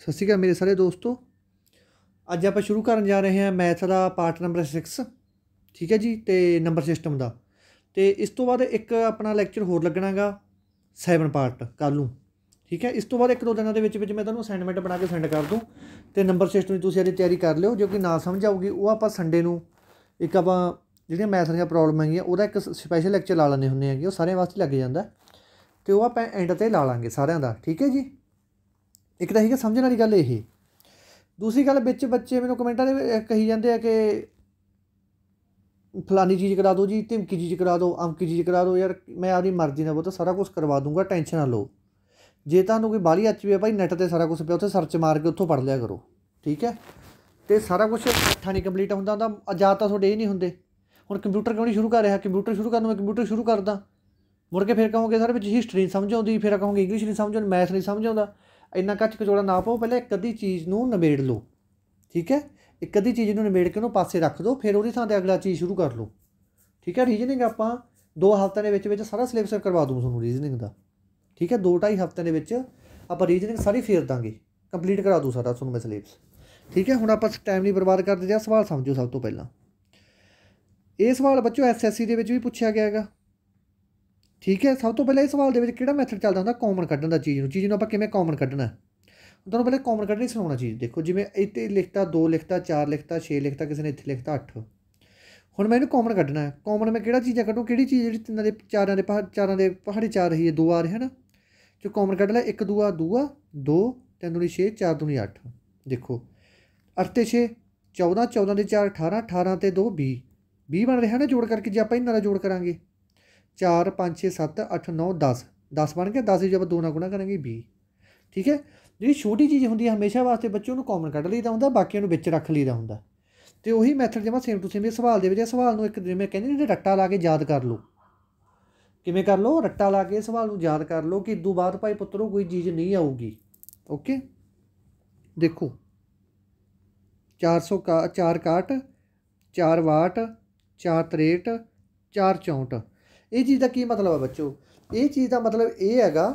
ਸਤਿ ਸ਼੍ਰੀ ਅਕਾਲ ਮੇਰੇ ਸਾਰੇ ਦੋਸਤੋ ਅੱਜ ਆਪਾਂ ਸ਼ੁਰੂ ਕਰਨ ਜਾ ਰਹੇ ਹਾਂ ਮੈਥ ਦਾ ਪਾਰਟ ਨੰਬਰ 6 ਠੀਕ ਹੈ ਜੀ ਤੇ ਨੰਬਰ ਸਿਸਟਮ ਦਾ ਤੇ ਇਸ ਤੋਂ ਬਾਅਦ ਇੱਕ ਆਪਣਾ ਲੈਕਚਰ ਹੋਰ ਲੱਗਣਾਗਾ 7 ਪਾਰਟ ਕੱਲ ਨੂੰ ਠੀਕ ਹੈ ਇਸ ਤੋਂ ਬਾਅਦ ਇੱਕ ਦੋ ਦਿਨਾਂ ਦੇ ਵਿੱਚ ਵਿੱਚ ਮੈਂ ਤੁਹਾਨੂੰ ਅਸਾਈਨਮੈਂਟ ਬਣਾ ਕੇ ਸੈਂਡ ਕਰ ਦੂੰ ਤੇ ਨੰਬਰ ਸਿਸਟਮ ਦੀ ਤੁਸੀਂ ਇਹਦੀ ਤਿਆਰੀ ਕਰ ਲਿਓ ਜੋ ਕਿ ਨਾ ਸਮਝ ਆਊਗੀ ਉਹ ਆਪਾਂ ਸੰਡੇ ਨੂੰ ਇੱਕ ਆਪਾਂ ਜਿਹੜੀਆਂ ਮੈਥ ਦੀਆਂ ਪ੍ਰੋਬਲਮ ਹੈਗੀਆਂ ਉਹਦਾ ਇੱਕ ਸਪੈਸ਼ਲ ਲੈਕਚਰ ਲਾ ਲੈਣੇ ਹੁੰਦੇ ਹੈਗੇ ਉਹ ਸਾਰਿਆਂ ਵਾਸਤੇ ਲੱਗ ਜਾਂਦਾ ਤੇ ਉਹ ਆਪਾਂ ਐਂਡ ਤੇ ਲਾ ਲਾਂਗੇ ਸਾਰਿਆਂ ਦਾ ਠੀਕ ਹੈ ਜੀ ਇੱਕ ਤਾਂ ਹੈਗਾ ਸਮਝਣ ਵਾਲੀ ਗੱਲ ਇਹ ਦੂਸਰੀ ਗੱਲ ਵਿੱਚ ਬੱਚੇ ਮੈਨੂੰ ਕਮੈਂਟਾਂ ਦੇ ਕਹੀ ਜਾਂਦੇ ਆ ਕਿ ਫਲਾਨੀ ਚੀਜ਼ ਕਰਾ ਦਿਓ ਜੀ ਧਮਕੀ ਚੀਜ਼ ਕਰਾ ਦਿਓ ਅਮਕੀ ਚੀਜ਼ ਕਰਾ ਦਿਓ ਯਾਰ ਮੈਂ ਆਪਣੀ ਮਰਜ਼ੀ ਨਾਲ ਬੋਤਾ ਸਾਰਾ ਕੁਝ ਕਰਵਾ ਦੂੰਗਾ ਟੈਨਸ਼ਨ ਨਾ ਲਓ ਜੇ ਤੁਹਾਨੂੰ ਕੋਈ ਬਾਲੀ ਵੀ ਹੈ ਭਾਈ ਨੈਟ ਤੇ ਸਾਰਾ ਕੁਝ ਪਿਆ ਉੱਥੇ ਸਰਚ ਮਾਰ ਕੇ ਉੱਥੋਂ ਪੜ ਲਿਆ ਕਰੋ ਠੀਕ ਹੈ ਤੇ ਸਾਰਾ ਕੁਝ ਇਕੱਠਾ ਨਹੀਂ ਕੰਪਲੀਟ ਹੁੰਦਾ ਹੁੰਦਾ ਆਜ਼ਾਦ ਤਾਂ ਤੁਹਾਡੇ ਇਹ ਨਹੀਂ ਹੁੰਦੇ ਹੁਣ ਕੰਪਿਊਟਰ ਕਿਉਂ ਨਹੀਂ ਸ਼ੁਰੂ ਕਰ ਰਿਹਾ ਕੰਪਿਊਟਰ ਸ਼ੁਰੂ ਕਰਨ ਨੂੰ ਮੈਂ ਕੰਪਿਊਟਰ ਸ਼ੁਰੂ ਕਰਦਾ ਮੁੜ ਕੇ ਫਿਰ ਕਹੋਗੇ ਸਰ ਵਿੱਚ ਹਿਸਟਰੀ ਨਹੀਂ ਸਮਝ ਆਉਂਦੀ ਫਿਰ ਕਹੋਗੇ ਇੰਗਲਿਸ਼ ਨਹੀਂ ਸਮਝ ਮੈਥ ਨਹੀਂ ਸਮਝ ਆਉਂਦਾ ਇੰਨਾ ਕੱਚ ਕਚੋੜਾ ਨਾ ਪਾਓ ਪਹਿਲਾਂ ਇੱਕ ਅੱਧੀ ਚੀਜ਼ ਨੂੰ ਨਵੇੜ ਲਓ ਠੀਕ ਹੈ ਇੱਕ ਅੱਧੀ ਚੀਜ਼ ਨੂੰ ਨਵੇੜ ਕੇ ਉਹਨੂੰ ਪਾਸੇ ਰੱਖ ਦਿਓ ਫਿਰ ਉਹਦੀ ਥਾਂ ਤੇ ਅਗਲਾ ਚੀਜ਼ ਸ਼ੁਰੂ ਕਰ ਲਓ ਠੀਕ ਹੈ ਰੀਜਨਿੰਗ ਆਪਾਂ ਦੋ ਹਫ਼ਤਿਆਂ ਦੇ ਵਿੱਚ ਵਿੱਚ ਸਾਰਾ ਸਿਲੇਬਸ ਕਰਵਾ ਦੂੰ ਤੁਹਾਨੂੰ ਰੀਜਨਿੰਗ ਦਾ ਠੀਕ ਹੈ ਦੋ ਢਾਈ ਹਫ਼ਤਿਆਂ ਦੇ ਵਿੱਚ ਆਪਾਂ ਰੀਜਨਿੰਗ ਸਾਰੀ ਫੇਰ ਦਾਂਗੇ ਕੰਪਲੀਟ ਕਰਾ ਦੂੰ ਸਾਰਾ ਤੁਹਾਨੂੰ ਮੈਂ ਸਿਲੇਬਸ ਠੀਕ ਹੈ ਹੁਣ ਆਪਾਂ ਟਾਈਮ ਨਹੀਂ ਬਰਬਾਦ ਕਰਦੇ ਜਿਆ ਸਵਾਲ ਸਮਝੋ ਸਭ ਤੋਂ ਪਹਿਲਾਂ ਇਹ ਸਵਾਲ ਬੱਚੋ ਐਸਐਸਸੀ ਦੇ ਵਿੱਚ ਵੀ ਪੁੱਛਿਆ ਗਿਆ ਹੈਗਾ ਠੀਕ ਹੈ ਸਭ ਤੋਂ ਪਹਿਲਾਂ ਇਹ ਸਵਾਲ ਦੇ ਵਿੱਚ ਕਿਹੜਾ ਮੈਥਡ ਚੱਲਦਾ ਹੁੰਦਾ ਕਾਮਨ ਕੱਢਣ ਦਾ ਚੀਜ਼ ਨੂੰ ਚੀਜ਼ ਨੂੰ ਆਪਾਂ ਕਿਵੇਂ ਕਾਮਨ ਕੱਢਣਾ ਤੁਹਾਨੂੰ ਪਹਿਲੇ ਕਾਮਨ ਕੱਢਣੀ ਸੁਣਾਉਣਾ ਚੀਜ਼ ਦੇਖੋ ਜਿਵੇਂ ਇੱਥੇ ਲਿਖਤਾ 2 ਲਿਖਤਾ 4 ਲਿਖਤਾ 6 ਲਿਖਤਾ ਕਿਸੇ ਨੇ ਇੱਥੇ ਲਿਖਤਾ 8 ਹੁਣ ਮੈਂ ਇਹਨੂੰ ਕਾਮਨ ਕੱਢਣਾ ਹੈ ਕਾਮਨ ਮੈਂ ਕਿਹੜਾ ਚੀਜ਼ਾਂ ਕੱਢੂ ਕਿਹੜੀ ਚੀਜ਼ ਜਿਹੜੀ ਤਿੰਨਾਂ ਦੇ ਚਾਰਾਂ ਦੇ ਚਾਰਾਂ ਦੇ ਪਹਾੜੇ ਚਾਰ ਰਹੀ ਹੈ ਦੋ ਆ ਰਹੇ ਹਨ ਜੋ ਕਾਮਨ ਕੱਢ ਲੈ 1 ਦੂਆ ਦੂਆ 2 3 ਦੂਣੀ 6 4 ਦੂਣੀ 8 ਦੇਖੋ 8 ਤੇ 6 14 14 ਦੇ 4 18 18 ਤੇ 2 20 20 ਬਣ ਰਿਹਾ ਨਾ ਜੋੜ ਕਰਕੇ ਜੇ ਆਪਾਂ ਇਹਨਾਂ ਦਾ ਜੋੜ ਕਰਾਂਗੇ 4 5 6 7 8 9 10 10 ਬਣ ਗਿਆ 10 ਜਦੋਂ ਆਪਾਂ ਨਾਲ ਗੁਣਾ ਕਰਾਂਗੇ 20 ਠੀਕ ਹੈ ਜਿਹੜੀ ਛੋਟੀ ਚੀਜ਼ ਹੁੰਦੀ ਹੈ ਹਮੇਸ਼ਾ ਵਾਸਤੇ ਬੱਚੇ ਨੂੰ ਕਾਮਨ ਕੱਢ ਲਈਦਾ ਹੁੰਦਾ ਬਾਕੀਆਂ ਨੂੰ ਵਿੱਚ ਰੱਖ ਲਈਦਾ ਹੁੰਦਾ ਤੇ ਉਹੀ ਮੈਥਡ ਜਿਵੇਂ ਸੇਮ ਟੂ ਸੇਮ ਇਹ ਸਵਾਲ ਦੇ ਵਿੱਚ ਇਹ ਸਵਾਲ ਨੂੰ ਇੱਕ ਦਿਨ ਮੈਂ ਕਹਿੰਦੇ ਨੇ ਰੱਟਾ ਲਾ ਕੇ ਯਾਦ ਕਰ ਲਓ ਕਿਵੇਂ ਕਰ ਲਓ ਰੱਟਾ ਲਾ ਕੇ ਸਵਾਲ ਨੂੰ ਯਾਦ ਕਰ ਲਓ ਕਿ ਦੂ ਬਾਅਦ ਭਾਈ ਪੁੱਤਰੋ ਕੋਈ ਚੀਜ਼ ਨਹੀਂ ਆਊਗੀ ਓਕੇ ਦੇਖੋ 400 ਕਾ 4 ਵਾਟ 4 63 4 64 ਇਹ ਚੀਜ਼ ਦਾ ਕੀ ਮਤਲਬ ਹੈ ਬੱਚੋ ਇਹ ਚੀਜ਼ ਦਾ ਮਤਲਬ ਇਹ ਹੈਗਾ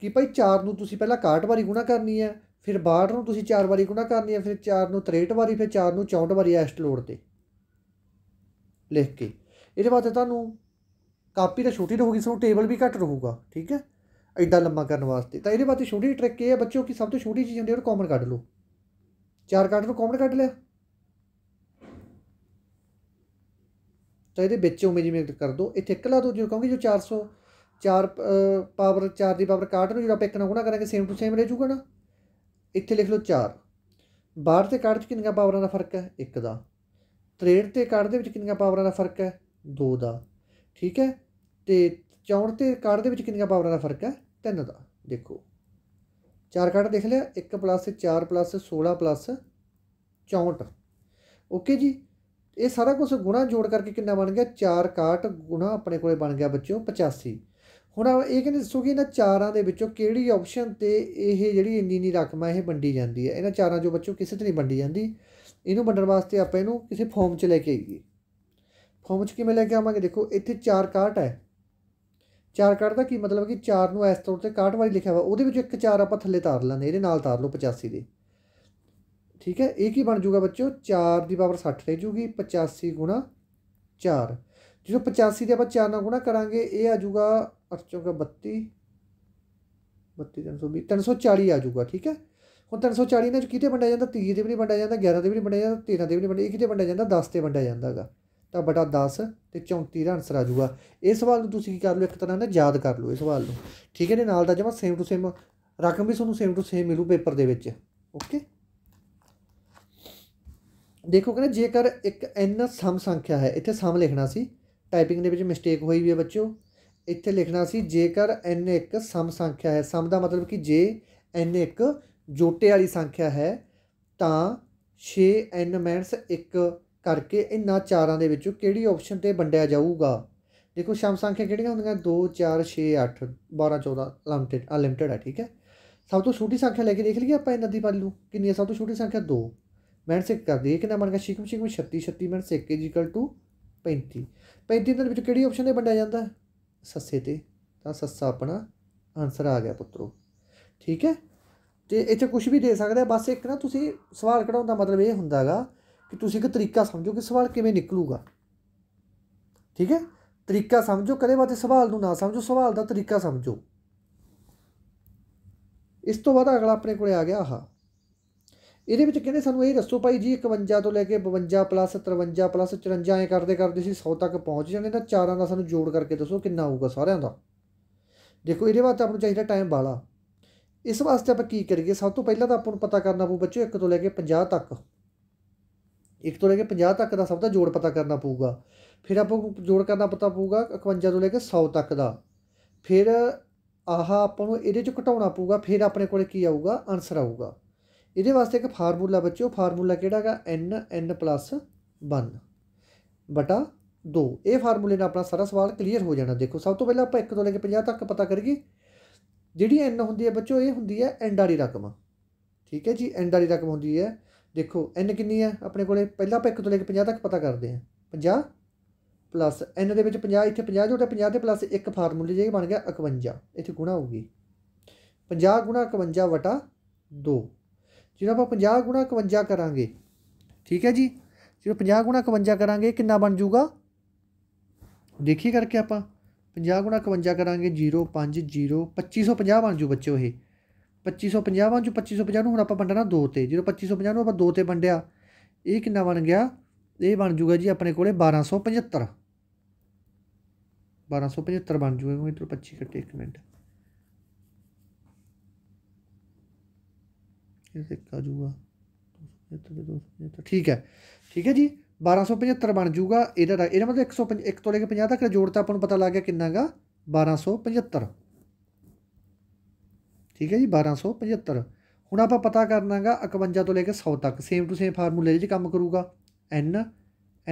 ਕਿ ਭਾਈ 4 ਨੂੰ ਤੁਸੀਂ ਪਹਿਲਾਂ 61 ਵਾਰੀ ਗੁਣਾ ਕਰਨੀ ਹੈ ਫਿਰ 62 ਨੂੰ ਤੁਸੀਂ 4 ਵਾਰੀ ਗੁਣਾ ਕਰਨੀ ਹੈ ਫਿਰ 4 ਨੂੰ 63 ਵਾਰੀ ਫਿਰ 4 ਨੂੰ 64 ਵਾਰੀ ਐਸਟ ਲੋਡ ਤੇ ਲਿਖ ਕੇ ਇਹਦੇ ਬਾਅਦ ਤੁਹਾਨੂੰ ਕਾਪੀ ਤਾਂ ਛੋਟੀ ਰਹੂਗੀ ਸੋ ਟੇਬਲ ਵੀ ਘੱਟ ਰਹੂਗਾ ਠੀਕ ਹੈ ਐਡਾ ਲੰਮਾ ਕਰਨ ਵਾਸਤੇ ਤਾਂ ਇਹਦੇ ਬਾਅਦ ਛੋਟੀ ਟ੍ਰਿਕ ਇਹ ਹੈ ਬੱਚੋ ਕਿ ਸਭ ਤੋਂ ਛੋਟੀ ਚੀਜ਼ ਹੁੰਦੀ ਹੈ ਉਹ ਕਾਮਨ ਕੱਢ ਲਓ 4 ਕੱਢ ਨੂੰ ਕਾਮਨ ਕੱਢ ਲਿਆ ਤਾਂ ਇਹਦੇ ਵਿੱਚ ਉਵੇਂ ਜਿਵੇਂ ਕਰ ਦੋ ਇੱਥੇ ਇੱਕ ਦੋ ਜਿਵੇਂ ਕਹੋਗੇ ਜੋ 400 4 ਪਾਵਰ 4 ਦੀ ਪਾਵਰ 61 ਨੂੰ ਜਿਹੜਾ ਆਪਾਂ ਇੱਕ ਨਾਲ ਗੁਣਾ ਕਰਾਂਗੇ ਸੇਮ ਟੂ ਸੇਮ ਰਹਿ ਜੂਗਾ ਨਾ ਇੱਥੇ ਲਿਖ ਲਓ 4 ਬਾਹਰ ਤੇ 61 ਚ ਕਿੰਨੀਆਂ ਪਾਵਰਾਂ ਦਾ ਫਰਕ ਹੈ 1 ਦਾ 63 ਤੇ 61 ਦੇ ਵਿੱਚ ਕਿੰਨੀਆਂ ਪਾਵਰਾਂ ਦਾ ਫਰਕ ਹੈ 2 ਦਾ ਠੀਕ ਹੈ ਤੇ 64 ਤੇ 61 ਦੇ ਵਿੱਚ ਕਿੰਨੀਆਂ ਪਾਵਰਾਂ ਦਾ ਫਰਕ ਹੈ 3 ਦਾ ਦੇਖੋ 4 ਕਾਟ ਦੇਖ ਲਿਆ 1 4 16 64 ਓਕੇ ਜੀ ਇਹ ਸਾਰਾ ਕੁਝ ਗੁਣਾ ਜੋੜ ਕਰਕੇ ਕਿੰਨਾ ਬਣ ਗਿਆ 4 ਗੁਣਾ ਆਪਣੇ ਕੋਲੇ ਬਣ ਗਿਆ ਬੱਚਿਓ 85 ਹੁਣ ਇਹ ਕਹਿੰਦੇ ਦੱਸੋ ਕਿ ਇਹਨਾਂ ਚਾਰਾਂ ਦੇ ਵਿੱਚੋਂ ਕਿਹੜੀ ਆਪਸ਼ਨ ਤੇ ਇਹ ਜਿਹੜੀ ਇੰਨੀ ਨਹੀਂ ਰਕਮ ਹੈ ਇਹ ਵੰਡੀ ਜਾਂਦੀ ਹੈ ਇਹਨਾਂ ਚਾਰਾਂ ਚੋਂ ਬੱਚਿਓ ਕਿਸੇ ਤੇ ਨਹੀਂ ਵੰਡੀ ਜਾਂਦੀ ਇਹਨੂੰ ਵੰਡਣ ਵਾਸਤੇ ਆਪਾਂ ਇਹਨੂੰ ਕਿਸੇ ਫਾਰਮ 'ਚ ਲੈ ਕੇ ਆਈਏ ਫਾਰਮ 'ਚ ਕਿਵੇਂ ਲੈ ਕੇ ਆਵਾਂਗੇ ਦੇਖੋ ਇੱਥੇ 4 ਕਾਟ ਹੈ 4 ਕਾਟ ਦਾ ਕੀ ਮਤਲਬ ਕਿ 4 ਨੂੰ ਇਸ ਤੌਰ ਤੇ ਕਾਟ ਵਾਲੀ ਲਿਖਿਆ ਹੋਇਆ ਉਹਦੇ ਵਿੱਚ ਇੱਕ 4 ਆਪਾਂ ਥੱਲੇ ਤਾਰ ਲਾਂਦੇ ਇਹਦੇ ਨਾਲ ਤਾਰ ਲਓ 85 ਦੇ ਠੀਕ ਹੈ ਇਹ ਕੀ ਬਣ ਜਾਊਗਾ ਬੱਚਿਓ 4 ਦੀ ਪਾਵਰ 60 ਰਹਿ ਜੂਗੀ 85 ਗੁਣਾ 4 ਜਦੋਂ 85 ਦੇ ਆਪਾਂ 4 ਨਾਲ ਗੁਣਾ ਕਰਾਂਗੇ ਇਹ ਆ ਜਾਊਗਾ 8 ਚੌਂਕਾ 32 320 340 ਆ ਜਾਊਗਾ ਠੀਕ ਹੈ ਹੁਣ 340 ਨਾਲ ਕਿਤੇ ਵੰਡਿਆ ਜਾਂਦਾ 30 ਦੇ ਵੀ ਨਹੀਂ ਵੰਡਿਆ ਜਾਂਦਾ 11 ਦੇ ਵੀ ਨਹੀਂ ਵੰਡਿਆ ਜਾਂਦਾ 13 ਦੇ ਵੀ ਨਹੀਂ ਵੰਡਿਆ ਇਹ ਕਿਤੇ ਵੰਡਿਆ ਜਾਂਦਾ 10 ਤੇ ਵੰਡਿਆ ਜਾਂਦਾਗਾ ਤਾਂ ਬਟਾ 10 ਤੇ 34 ਦਾ ਆਨਸਰ ਆ ਜਾਊਗਾ ਇਹ ਸਵਾਲ ਨੂੰ ਤੁਸੀਂ ਕੀ ਕਰ ਲਓ ਇੱਕ ਤਰ੍ਹਾਂ ਨਾਲ ਯਾਦ ਕਰ ਲਓ ਇਹ ਸਵਾਲ ਨੂੰ ਠੀਕ ਹੈ ਨੇ ਨਾਲ ਦਾ ਜਮਾ ਸੇਮ ਟੂ ਸੇਮ ਰਕਮ ਵੀ ਤੁਹਾਨੂੰ ਸੇਮ ਟੂ ਸੇਮ ਮਿਲੂ ਪੇਪਰ ਦੇ ਵਿੱਚ ਓਕੇ ਦੇਖੋ ਕਹਿੰਦੇ ਜੇਕਰ ਇੱਕ n ਸਮ ਸੰਖਿਆ ਹੈ ਇੱਥੇ ਸਮ ਲਿਖਣਾ ਸੀ ਟਾਈਪਿੰਗ ਦੇ ਵਿੱਚ ਮਿਸਟੇਕ ਹੋਈ ਵੀ ਹੈ ਬੱਚਿਓ ਇੱਥੇ ਲਿਖਣਾ ਸੀ ਜੇਕਰ n ਇੱਕ ਸਮ ਸੰਖਿਆ ਹੈ ਸਮ ਦਾ ਮਤਲਬ ਕਿ ਜੇ n ਇੱਕ ਜੋਟੇ ਵਾਲੀ ਸੰਖਿਆ ਹੈ ਤਾਂ 6n 1 ਕਰਕੇ ਇਹਨਾਂ ਚਾਰਾਂ ਦੇ ਵਿੱਚੋਂ ਕਿਹੜੀ ਆਪਸ਼ਨ ਤੇ ਵੰਡਿਆ ਜਾਊਗਾ ਦੇਖੋ ਸਮ ਸੰਖਿਆ ਕਿਹੜੀਆਂ ਹੁੰਦੀਆਂ 2 4 6 8 12 14 ਲਿਮਟਿਡ ਅਨਲਿਮਟਿਡ ਹੈ ਠੀਕ ਹੈ ਸਭ ਤੋਂ ਛੋਟੀ ਸੰਖਿਆ ਲੈ ਕੇ ਦੇਖ ਲਈਏ ਆਪਾਂ ਇਹਨਾਂ ਦੀ ਵੈਲਿਊ ਕਿੰਨੀ ਹੈ ਸਭ ਤੋਂ ਛੋਟੀ ਸੰਖਿਆ 2 ਮਿੰਟ ਸੇਕ ਕਰ ਦਈਏ ਕਿੰਨਾ ਬਣ ਗਿਆ 6 6 36 36 ਮਿੰਟ ਸੇਕ ਇਕੁਅਲ ਟੂ 35 35 ਦੇ ਵਿੱਚ ਕਿਹੜੀ ਆਪਸ਼ਨ ਦੇ ਵੰਡਿਆ ਜਾਂਦਾ ਸੱਸੇ ਤੇ ਤਾਂ ਸੱਸਾ ਆਪਣਾ ਆਨਸਰ ਆ ਗਿਆ ਪੁੱਤਰੋ ਠੀਕ ਹੈ ਤੇ ਇੱਥੇ ਕੁਝ ਵੀ ਦੇ ਸਕਦਾ ਬਸ ਇੱਕ ਨਾ ਤੁਸੀਂ ਸਵਾਲ ਕਢਾਉਣ ਦਾ ਮਤਲਬ ਇਹ ਹੁੰਦਾਗਾ ਕਿ ਤੁਸੀਂ ਇੱਕ ਤਰੀਕਾ ਸਮਝੋ ਕਿ ਸਵਾਲ ਕਿਵੇਂ ਨਿਕਲੂਗਾ ਠੀਕ ਹੈ ਤਰੀਕਾ ਸਮਝੋ ਕਦੇ ਵਾਤੇ ਸਵਾਲ ਨੂੰ ਨਾ ਸਮਝੋ ਸਵਾਲ ਦਾ ਤਰੀਕਾ ਸਮਝੋ ਇਸ ਤੋਂ ਬਾਅਦ ਅਗਲਾ ਆਪਣੇ ਕੋਲੇ ਆ ਗਿਆ ਆਹ ਇਹਦੇ ਵਿੱਚ ਕਹਿੰਦੇ ਸਾਨੂੰ ਇਹ ਦੱਸੋ ਭਾਈ ਜੀ 51 ਤੋਂ ਲੈ ਕੇ 52 ਪਲੱਸ 53 ਪਲੱਸ 54 ਐ ਕਰਦੇ ਕਰਦੇ ਸੀ 100 ਤੱਕ ਪਹੁੰਚ ਜਾਂਦੇ ਤਾਂ ਚਾਰਾਂ ਦਾ ਸਾਨੂੰ ਜੋੜ ਕਰਕੇ ਦੱਸੋ ਕਿੰਨਾ ਆਊਗਾ ਸਾਰਿਆਂ ਦਾ ਦੇਖੋ ਇਹਦੇ ਵਾਸਤੇ ਆਪਾਂ ਨੂੰ ਚਾਹੀਦਾ ਟਾਈਮ ਵਾਲਾ ਇਸ ਵਾਸਤੇ ਆਪਾਂ ਕੀ ਕਰੀਏ ਸਭ ਤੋਂ ਪਹਿਲਾਂ ਤਾਂ ਆਪਾਂ ਨੂੰ ਪਤਾ ਕਰਨਾ ਪਊ ਬੱਚਿਓ 1 ਤੋਂ ਲੈ ਕੇ 50 ਤੱਕ 1 ਤੋਂ ਲੈ ਕੇ 50 ਤੱਕ ਦਾ ਸਭ ਦਾ ਜੋੜ ਪਤਾ ਕਰਨਾ ਪਊਗਾ ਫਿਰ ਆਪਾਂ ਨੂੰ ਜੋੜ ਕਰਨਾ ਪਤਾ ਪਊਗਾ 51 ਤੋਂ ਲੈ ਕੇ 100 ਤੱਕ ਦਾ ਫਿਰ ਆਹ ਆਪਾਂ ਨੂੰ ਇਹਦੇ ਚ ਘਟਾਉਣਾ ਪਊਗਾ ਫਿਰ ਆਪਣੇ ਕੋਲੇ ਕੀ ਆਊਗਾ ਆਨਸਰ ਆਊਗਾ ਇਹਦੇ ਵਾਸਤੇ ਇੱਕ ਫਾਰਮੂਲਾ ਬੱਚਿਓ ਫਾਰਮੂਲਾ ਕਿਹੜਾ ਹੈਗਾ n n 1 ਬਟਾ 2 ਇਹ ਫਾਰਮੂਲੇ ਨਾਲ ਆਪਣਾ ਸਾਰਾ ਸਵਾਲ ਕਲੀਅਰ ਹੋ ਜਾਣਾ ਦੇਖੋ ਸਭ ਤੋਂ ਪਹਿਲਾਂ ਆਪਾਂ 1 ਤੋਂ ਲੈ ਕੇ 50 ਤੱਕ ਪਤਾ ਕਰੀਏ ਜਿਹੜੀ n ਹੁੰਦੀ ਹੈ ਬੱਚਿਓ ਇਹ ਹੁੰਦੀ ਹੈ ਐਂਡ ਵਾਲੀ ਰਕਮ ਠੀਕ ਹੈ ਜੀ ਐਂਡ ਵਾਲੀ ਰਕਮ ਹੁੰਦੀ ਹੈ ਦੇਖੋ n ਕਿੰਨੀ ਹੈ ਆਪਣੇ ਕੋਲੇ ਪਹਿਲਾਂ ਆਪਾਂ 1 ਤੋਂ ਲੈ ਕੇ 50 ਤੱਕ ਪਤਾ ਕਰਦੇ ਹਾਂ 50 ਪਲੱਸ n ਦੇ ਵਿੱਚ 50 ਇੱਥੇ 50 ਜੋੜ ਜੋੜਾ 50 ਦੇ ਪਲੱਸ ਇੱਕ ਫਾਰਮੂਲੇ ਜੇ ਬਣ ਗਿਆ 51 ਇੱਥੇ ਗੁਣਾ ਹੋਊਗੀ 50 51 ਵਟਾ 2 ਜਿਹਨੂੰ ਆਪਾਂ 50 ਗੁਣਾ 51 ਕਰਾਂਗੇ ਠੀਕ ਹੈ ਜੀ ਜਦੋਂ 50 ਗੁਣਾ 51 ਕਰਾਂਗੇ ਕਿੰਨਾ ਬਣ ਜਾਊਗਾ ਦੇਖੀ ਕਰਕੇ ਆਪਾਂ 50 ਗੁਣਾ 51 ਕਰਾਂਗੇ 050 2550 ਬਣ ਜੂ ਬੱਚਿਓ ਇਹ 2550 ਬਣ ਜੂ 2550 ਨੂੰ ਹੁਣ ਆਪਾਂ ਵੰਡਣਾ 2 ਤੇ ਜਦੋਂ 2550 ਨੂੰ ਆਪਾਂ 2 ਤੇ ਵੰਡਿਆ ਇਹ ਕਿੰਨਾ ਬਣ ਗਿਆ ਇਹ ਬਣ ਜੂਗਾ ਜੀ ਆਪਣੇ ਕੋਲੇ 1275 1275 ਬਣ ਜੂਗਾ ਤੋਂ 25 ਕੱਟੇ 1 ਮਿੰਟ 175 ਇੱਕ ਆ ਜੂਗਾ 275 275 ਠੀਕ ਹੈ ਠੀਕ ਹੈ ਜੀ 1275 ਬਣ ਜੂਗਾ ਇਹਦਾ ਇਹਦਾ ਮਤਲਬ 105 1 ਤੋਂ ਲੈ ਕੇ 50 ਤੱਕ ਦਾ ਜੋੜ ਤਾਂ ਆਪਾਂ ਨੂੰ ਪਤਾ ਲੱਗ ਗਿਆ ਕਿੰਨਾਗਾ 1275 ਠੀਕ ਹੈ ਜੀ 1275 ਹੁਣ ਆਪਾਂ ਪਤਾ ਕਰਨਾਗਾ 51 ਤੋਂ ਲੈ ਕੇ 100 ਤੱਕ ਸੇਮ ਟੂ ਸੇਮ ਫਾਰਮੂਲੇ ਵਿੱਚ ਕੰਮ ਕਰੂਗਾ n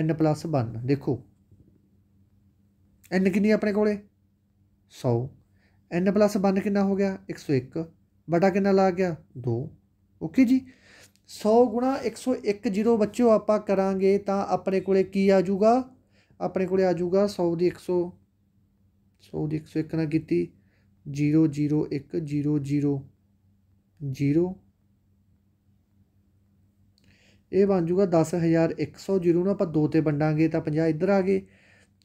n 1 ਦੇਖੋ n ਕਿੰਨੀ ਆਪਣੇ ਕੋਲੇ 100 n 1 ਕਿੰਨਾ ਹੋ ਗਿਆ 101 ਬਟਾ ਕਿੰਨਾ ਲੱਗ ਗਿਆ 2 ਓਕੇ ਜੀ 100 ਗੁਣਾ 101 0 ਬੱਚਿਓ ਆਪਾਂ ਕਰਾਂਗੇ ਤਾਂ ਆਪਣੇ ਕੋਲੇ ਕੀ ਆ ਜਾਊਗਾ ਆਪਣੇ ਕੋਲੇ ਆ ਜਾਊਗਾ 100 ਦੀ 100 100 ਦੀ 101 ਨਾਲ ਕੀਤੀ 00100 0 ਇਹ ਬਣ ਜਾਊਗਾ 10100 0 ਨੂੰ ਆਪਾਂ ਦੋ ਤੇ ਵੰਡਾਂਗੇ ਤਾਂ 50 ਇੱਧਰ ਆ ਗਏ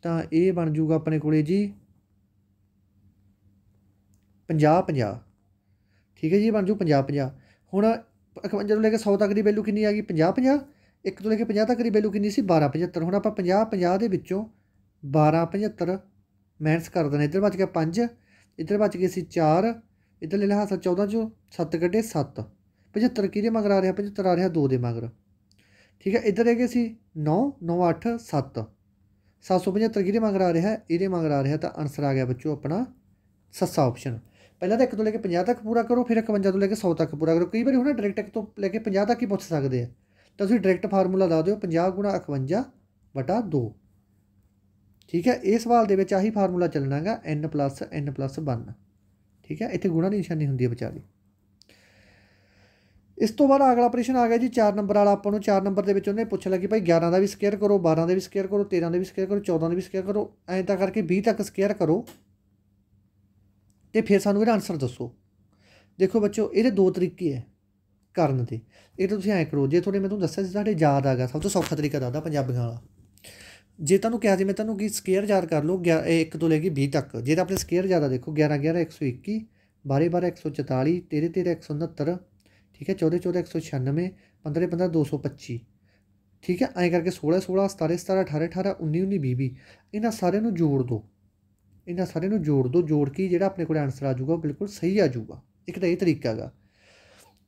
ਤਾਂ ਇਹ ਬਣ ਜਾਊਗਾ ਆਪਣੇ ਕੋਲੇ ਜੀ 50 50 ਠੀਕ ਹੈ ਜੀ ਬਣ ਜੂ 50 50 ਹੁਣ 51 ਤੋਂ ਲੈ ਕੇ 100 ਤੱਕ ਦੀ ਵੈਲਿਊ ਕਿੰਨੀ ਆ ਗਈ 50 50 ਇੱਕ ਤੋਂ ਲੈ ਕੇ 50 ਤੱਕ ਦੀ ਵੈਲਿਊ ਕਿੰਨੀ ਸੀ 12 75 ਹੁਣ ਆਪਾਂ 50 50 ਦੇ ਵਿੱਚੋਂ 12 75 ਮਾਈਨਸ ਕਰ ਦਨੇ ਇੱਧਰ ਬਚ ਗਿਆ 5 ਇੱਧਰ ਬਚ ਗਿਆ ਸੀ 4 ਇੱਧਰ ਲੈ ਲਿਆ ਹਾਸਾ 14 ਚੋਂ 7 ਕੱਢੇ 7 75 ਕਿਹਦੇ ਮਗਰ ਆ ਰਿਹਾ 75 ਆ ਰਿਹਾ 2 ਦੇ ਮਗਰ ਠੀਕ ਹੈ ਇੱਧਰ ਹੈਗੇ ਸੀ 9 9 8 7 775 ਕਿਹਦੇ ਮਗਰ ਆ ਰਿਹਾ ਇਹਦੇ ਮਗਰ ਆ ਰਿਹਾ ਤਾਂ ਆਨਸਰ ਆ ਗਿਆ ਬੱਚੋ ਆਪਣਾ ਸੱਸਾ ਆਪਸ਼ਨ ਪਹਿਲਾਂ ਤਾਂ 1 ਤੋਂ ਲੈ ਕੇ 50 ਤੱਕ ਪੂਰਾ ਕਰੋ ਫਿਰ 51 ਤੋਂ ਲੈ ਕੇ 100 ਤੱਕ ਪੂਰਾ ਕਰੋ ਕਈ ਵਾਰੀ ਹੁਣ ਡਾਇਰੈਕਟ 1 ਤੋਂ ਲੈ ਕੇ 50 ਤੱਕ ਹੀ ਪੁੱਛ ਸਕਦੇ ਆ ਤਾਂ ਤੁਸੀਂ ਡਾਇਰੈਕਟ ਫਾਰਮੂਲਾ ਲਾ ਦਿਓ 50 51 2 ਠੀਕ ਹੈ ਇਹ ਸਵਾਲ ਦੇ ਵਿੱਚ ਆਹੀ ਫਾਰਮੂਲਾ ਚੱਲਣਾਗਾ n n 1 ਠੀਕ ਹੈ ਇੱਥੇ ਗੁਣਾ ਦੀ ਨਿਸ਼ਾਨੀ ਹੁੰਦੀ ਹੈ ਵਿਚਾਲੀ ਇਸ ਤੋਂ ਬਾਅਦ ਅਗਲਾ ਆਪਰੇਸ਼ਨ ਆ ਗਿਆ ਜੀ 4 ਨੰਬਰ ਵਾਲਾ ਆਪਾਂ ਨੂੰ 4 ਨੰਬਰ ਦੇ ਵਿੱਚ ਉਹਨੇ ਪੁੱਛ ਲੱਗੀ ਭਾਈ 11 ਦਾ ਵੀ ਸਕੁਅਰ ਕਰੋ 12 ਦਾ ਵੀ ਸਕੁਅਰ ਕਰੋ 13 ਦਾ ਵੀ ਸਕੁਅਰ ਕਰੋ 14 ਦਾ ਵੀ ਸਕੁਅਰ ਕਰੋ ਐਂ ਤਾਂ ਕਰਕੇ 20 ਤੱਕ ਸਕੁਅਰ ਕਰੋ ਤੇ ਫਿਰ ਸਾਨੂੰ ਇਹਦਾ ਆਨਸਰ ਦੱਸੋ ਦੇਖੋ ਬੱਚੋ ਇਹਦੇ ਦੋ ਤਰੀਕੇ ਐ ਕਰਨ ਦੇ ਇਹ ਤਾਂ ਤੁਸੀਂ ਐ ਕਰੋ ਜੇ ਤੁਹਾਡੇ ਮੈਂ ਤੁਹਾਨੂੰ ਦੱਸਿਆ ਸੀ ਸਾਡੇ ਯਾਦ ਆ ਗਿਆ ਸਭ ਤੋਂ ਸੌਖਾ ਤਰੀਕਾ ਦੱਸਦਾ ਪੰਜਾਬੀਆਂ ਵਾਲਾ ਜੇ ਤੁਹਾਨੂੰ ਕਿਹਾ ਸੀ ਮੈਂ ਤੁਹਾਨੂੰ ਕਿ ਸਕੇਅਰ ਯਾਦ ਕਰ ਲਓ 1 ਤੋਂ ਲੈ ਕੇ 20 ਤੱਕ ਜੇ ਤਾਂ ਆਪਣੇ ਸਕੇਅਰ ਜ਼ਿਆਦਾ ਦੇਖੋ 11 11 121 12 12 144 13 13 169 ਠੀਕ ਹੈ 14 14 196 15 15 225 ਠੀਕ ਹੈ ਐਂ ਕਰਕੇ 16 16 17 17 18 18 19 19 20 20 ਇਹਨਾਂ ਸਾਰਿਆਂ ਨੂੰ ਜੋੜ ਦਿਓ ਇਹਨਾਂ ਸਾਰੇ ਨੂੰ ਜੋੜ ਦੋ ਜੋੜ ਕੇ ਜਿਹੜਾ ਆਪਣੇ ਕੋਲ ਆਨਸਰ ਆ ਜਾਊਗਾ ਬਿਲਕੁਲ ਸਹੀ ਆ ਜਾਊਗਾ ਇੱਕ ਤਾਂ ਇਹ ਤਰੀਕਾ ਹੈਗਾ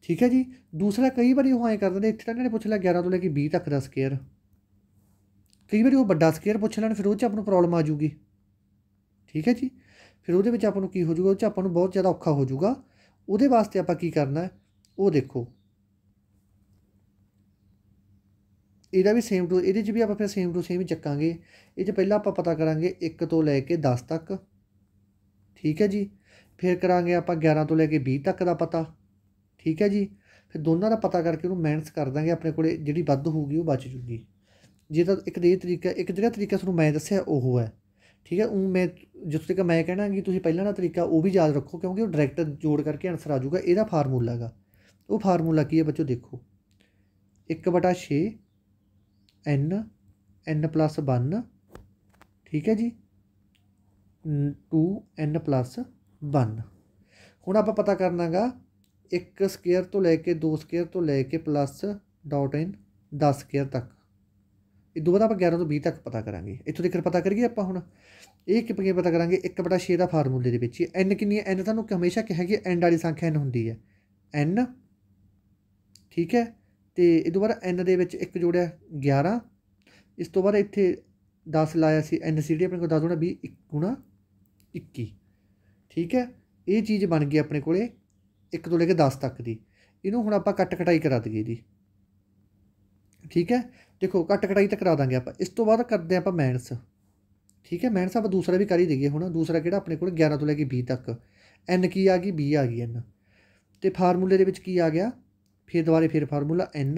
ਠੀਕ ਹੈ ਜੀ ਦੂਸਰਾ ਕਈ ਵਾਰੀ ਉਹ ਐਂ ਕਰ ਦਿੰਦੇ ਇੱਥੇ ਤਾਂ ਇਹਨਾਂ ਪੁੱਛ ਲਿਆ 11 ਤੋਂ ਲੈ ਕੇ 20 ਤੱਕ ਦਾ ਸਕੇਅਰ ਕਈ ਵਾਰੀ ਉਹ ਵੱਡਾ ਸਕੇਅਰ ਪੁੱਛ ਲੈਣ ਫਿਰ ਉਹ 'ਚ ਆਪਾਂ ਨੂੰ ਪ੍ਰੋਬਲਮ ਆ ਜਾਊਗੀ ਠੀਕ ਹੈ ਜੀ ਫਿਰ ਉਹਦੇ ਵਿੱਚ ਆਪਾਂ ਨੂੰ ਕੀ ਹੋ ਜਾਊਗਾ ਉਹ 'ਚ ਆਪਾਂ ਨੂੰ ਬਹੁਤ ਜ਼ਿਆਦਾ ਔਖਾ ਹੋ ਜਾਊਗਾ ਉਹਦੇ ਵਾਸਤੇ ਆਪਾਂ ਕੀ ਕਰਨਾ ਹੈ ਉਹ ਦੇਖੋ ਇਹਦਾ ਵੀ ਸੇਮ ਟੂ ਇਹਦੇ 'ਚ ਵੀ ਆਪਾਂ ਫਿਰ ਸੇਮ ਟੂ ਸੇਮ ਹੀ ਚੱਕਾਂਗੇ ਇਹ 'ਚ ਪਹਿਲਾਂ ਆਪਾਂ ਪਤਾ ਕਰਾਂਗੇ 1 ਤੋਂ ਲੈ ਕੇ 10 ਤੱਕ ਠੀਕ ਹੈ ਜੀ ਫਿਰ ਕਰਾਂਗੇ ਆਪਾਂ 11 ਤੋਂ ਲੈ ਕੇ 20 ਤੱਕ ਦਾ ਪਤਾ ਠੀਕ ਹੈ ਜੀ ਫਿਰ ਦੋਨਾਂ ਦਾ ਪਤਾ ਕਰਕੇ ਉਹਨੂੰ ਮਾਈਨਸ ਕਰ ਦਾਂਗੇ ਆਪਣੇ ਕੋਲੇ ਜਿਹੜੀ ਵੱਧ ਹੋਊਗੀ ਉਹ ਬਚ ਜੂਗੀ ਜੇ ਤਾਂ ਇੱਕ ਦੇ ਤਰੀਕਾ ਇੱਕ ਜਿਹੜਾ ਤਰੀਕਾ ਤੁਹਾਨੂੰ ਮੈਂ ਦੱਸਿਆ ਉਹ ਹੈ ਠੀਕ ਹੈ ਉਹ ਮੈਂ ਜਿਸ ਤਰੀਕਾ ਮੈਂ ਕਹਿਣਾ ਕਿ ਤੁਸੀਂ ਪਹਿਲਾਂ ਦਾ ਤਰੀਕਾ ਉਹ ਵੀ ਯਾਦ ਰੱਖੋ ਕਿਉਂਕਿ ਉਹ ਡਾਇਰੈਕਟ ਜੋੜ ਕਰਕੇ ਆਨਸਰ ਆ ਜਾਊਗਾ ਇਹਦਾ ਫਾਰਮੂਲਾ ਹੈਗਾ ਉਹ ਫਾਰਮੂਲਾ ਕੀ ਹੈ ਬੱਚੋ ਦੇਖੋ 1/6 ਐਨ ਐਨ ਪਲੱਸ 1 ਠੀਕ ਹੈ ਜੀ 2 ਐਨ ਪਲੱਸ 1 ਹੁਣ ਆਪਾਂ ਪਤਾ ਕਰਨਾਗਾ 1 ਸਕੁਅਰ ਤੋਂ ਲੈ ਕੇ 2 ਸਕੁਅਰ ਤੋਂ ਲੈ ਕੇ ਪਲੱਸ ਡਾਟ ਇਨ 10 ਸਕੁਅਰ ਤੱਕ ਇਹ ਦੋ ਬਾਅਦ ਆਪਾਂ 11 ਤੋਂ 20 ਤੱਕ ਪਤਾ ਕਰਾਂਗੇ ਇੱਥੋਂ ਤੱਕ ਪਤਾ ਕਰੀਏ ਆਪਾਂ ਹੁਣ ਇਹ ਕਿਵੇਂ ਪਤਾ ਕਰਾਂਗੇ 1/6 ਦਾ ਫਾਰਮੂਲੇ ਦੇ ਵਿੱਚ n ਕਿੰਨੀ ਹੈ n ਤੁਹਾਨੂੰ ਹਮੇਸ਼ਾ ਕਿਹਾ ਕਿ ਐਂਡ ਵਾਲੀ ਸੰਖਿਆ n ਹੁੰਦੀ ਹੈ n ਠੀਕ ਹੈ ਤੇ ਇਹ ਤੋਂ ਬਾਅਦ ਐਨ ਦੇ ਵਿੱਚ ਇੱਕ ਜੋੜਿਆ 11 ਇਸ ਤੋਂ ਬਾਅਦ ਇੱਥੇ 10 ਲਾਇਆ ਸੀ ਐਨ ਸੀ ਡੀ ਆਪਣੇ ਕੋਲ 10 ਹੋਣਾ 20 1 ਗੁਣਾ 21 ਠੀਕ ਹੈ ਇਹ ਚੀਜ਼ ਬਣ ਗਈ ਆਪਣੇ ਕੋਲੇ 1 ਤੋਂ ਲੈ ਕੇ 10 ਤੱਕ ਦੀ ਇਹਨੂੰ ਹੁਣ ਆਪਾਂ ਕੱਟ ਕਟਾਈ ਕਰਾ ਦਈਏ ਜੀ ਠੀਕ ਹੈ ਦੇਖੋ ਕੱਟ ਕਟਾਈ ਤਾਂ ਕਰਾ ਦਾਂਗੇ ਆਪਾਂ ਇਸ ਤੋਂ ਬਾਅਦ ਕਰਦੇ ਆਪਾਂ ਮੈਨਸ ਠੀਕ ਹੈ ਮੈਨਸ ਆਪਾਂ ਦੂਸਰਾ ਵੀ ਕਰ ਹੀ ਦਈਏ ਹੁਣ ਦੂਸਰਾ ਕਿਹੜਾ ਆਪਣੇ ਕੋਲ 11 ਤੋਂ ਲੈ ਕੇ 20 ਤੱਕ ਐਨ ਕੀ ਆ ਗਈ 20 ਆ ਗਈ ਐਨ ਤੇ ਫਾਰਮੂਲੇ ਦੇ ਵਿੱਚ ਕੀ ਆ ਗਿਆ ਫਿਰ ਦੁਬਾਰੇ ਫਿਰ ਫਾਰਮੂਲਾ n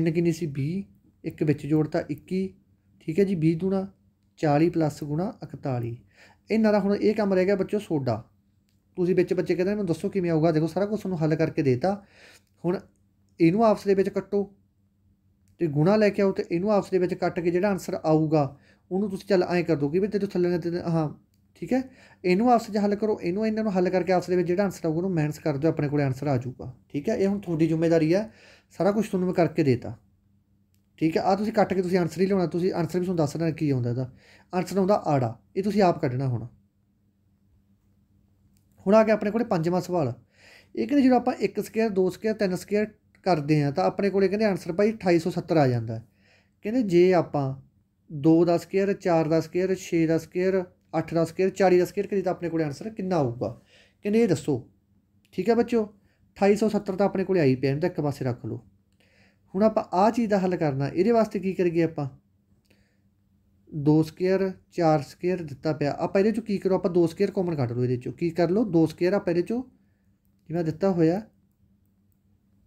n ਕਿੰਨੀ ਸੀ 20 ਇੱਕ ਵਿੱਚ ਜੋੜਤਾ 21 ਠੀਕ ਹੈ ਜੀ 20 ਗੁਣਾ 40 ਪਲੱਸ ਗੁਣਾ 41 ਇਹਨਾਂ ਦਾ ਹੁਣ ਇਹ ਕੰਮ ਰਹਿ ਗਿਆ ਬੱਚੋ ਸੋਡਾ ਤੁਸੀਂ ਵਿੱਚ ਬੱਚੇ ਕਹਿੰਦੇ ਮੈਨੂੰ ਦੱਸੋ ਕਿਵੇਂ ਆਊਗਾ ਦੇਖੋ ਸਾਰਾ ਕੁਝ ਤੁਹਾਨੂੰ ਹੱਲ ਕਰਕੇ ਦੇਤਾ ਹੁਣ ਇਹਨੂੰ ਆਪਸ ਦੇ ਵਿੱਚ ਕੱਟੋ ਤੇ ਗੁਣਾ ਲੈ ਕੇ ਆਓ ਤੇ ਇਹਨੂੰ ਆਪਸ ਦੇ ਵਿੱਚ ਕੱਟ ਕੇ ਜਿਹੜਾ ਆਨਸਰ ਆਊਗਾ ਉਹਨੂੰ ਤੁਸੀਂ ਚੱਲ ਐਂ ਕਰ ਦੋਗੇ ਵੀ ਤੇ ਥੱਲੇ ਨੇ ਹਾਂ ਠੀਕ ਹੈ ਇਹਨੂੰ ਆਪਸ ਵਿੱਚ ਹੱਲ ਕਰੋ ਇਹਨੂੰ ਇਹਨਾਂ ਨੂੰ ਹੱਲ ਕਰਕੇ ਆਪਸ ਦੇ ਵਿੱਚ ਜਿਹੜਾ ਆਨਸਰ ਆਊਗਾ ਉਹਨੂੰ ਮੈਨਸ ਕਰ ਦਿਓ ਆਪਣੇ ਕੋਲੇ ਆਨਸਰ ਆ ਜਾਊਗਾ ਠੀਕ ਹੈ ਇਹ ਹੁਣ ਤੁਹਾਡੀ ਜ਼ਿੰਮੇਵਾਰੀ ਹੈ ਸਾਰਾ ਕੁਝ ਤੁਹਾਨੂੰ ਮੈਂ ਕਰਕੇ ਦੇਤਾ ਠੀਕ ਹੈ ਆ ਤੁਸੀਂ ਕੱਟ ਕੇ ਤੁਸੀਂ ਆਨਸਰ ਹੀ ਲਿਆਉਣਾ ਤੁਸੀਂ ਆਨਸਰ ਵੀ ਤੁਹਾਨੂੰ ਦੱਸਣਾ ਕੀ ਆਉਂਦਾ ਇਹਦਾ ਆਨਸਰ ਆਉਂਦਾ ਆੜਾ ਇਹ ਤੁਸੀਂ ਆਪ ਕੱਢਣਾ ਹੁਣ ਹੁਣ ਆ ਗਿਆ ਆਪਣੇ ਕੋਲੇ ਪੰਜਵਾਂ ਸਵਾਲ ਇਹ ਕਹਿੰਦੇ ਜਦੋਂ ਆਪਾਂ 1 ਸਕੇਅਰ 2 ਸਕੇਅਰ 3 ਸਕੇਅਰ ਕਰਦੇ ਆ ਤਾਂ ਆਪਣੇ ਕੋਲੇ ਕਹਿੰਦੇ ਆਨਸਰ ਭਾਈ 2870 ਆ ਜਾਂਦਾ ਕਹਿੰਦੇ ਜੇ ਆਪਾਂ 2 ਦਾ ਸਕੇਅਰ 4 ਦਾ ਸਕੇਅਰ 6 ਦਾ ਸਕੇਅਰ 8 ਦਾ ਸਕੇਅਰ 40 ਦਾ ਸਕੇਅਰ ਕਰੀ ਤਾਂ ਆਪਣੇ ਕੋਲੇ ਆਨਸਰ ਕਿੰਨਾ ਆਊਗਾ ਕਹਿੰਦੇ ਇਹ ਦੱਸੋ ਠੀਕ ਹੈ ਬੱਚੋ 2870 ਤਾਂ ਆਪਣੇ ਕੋਲੇ ਆਈ ਪਿਆ ਇਹਨੂੰ ਤਾਂ ਇੱਕ ਪਾਸੇ ਰੱਖ ਲਓ ਹੁਣ ਆਪਾਂ ਆ ਚੀਜ਼ ਦਾ ਹੱਲ ਕਰਨਾ ਇਹਦੇ ਵਾਸਤੇ ਕੀ ਕਰੀਏ ਆਪਾਂ 2 ਸਕੇਅਰ 4 ਸਕੇਅਰ ਦਿੱਤਾ ਪਿਆ ਆਪਾਂ ਇਹਦੇ ਚੋਂ ਕੀ ਕਰੋ ਆਪਾਂ 2 ਸਕੇਅਰ ਕਾਮਨ ਕੱਢ ਲਓ ਇਹਦੇ ਚੋਂ ਕੀ ਕਰ ਲਓ 2 ਸਕੇਅਰ ਆਪਾਂ ਇਹਦੇ ਚੋਂ ਜਿਵੇਂ ਦਿੱਤਾ ਹੋਇਆ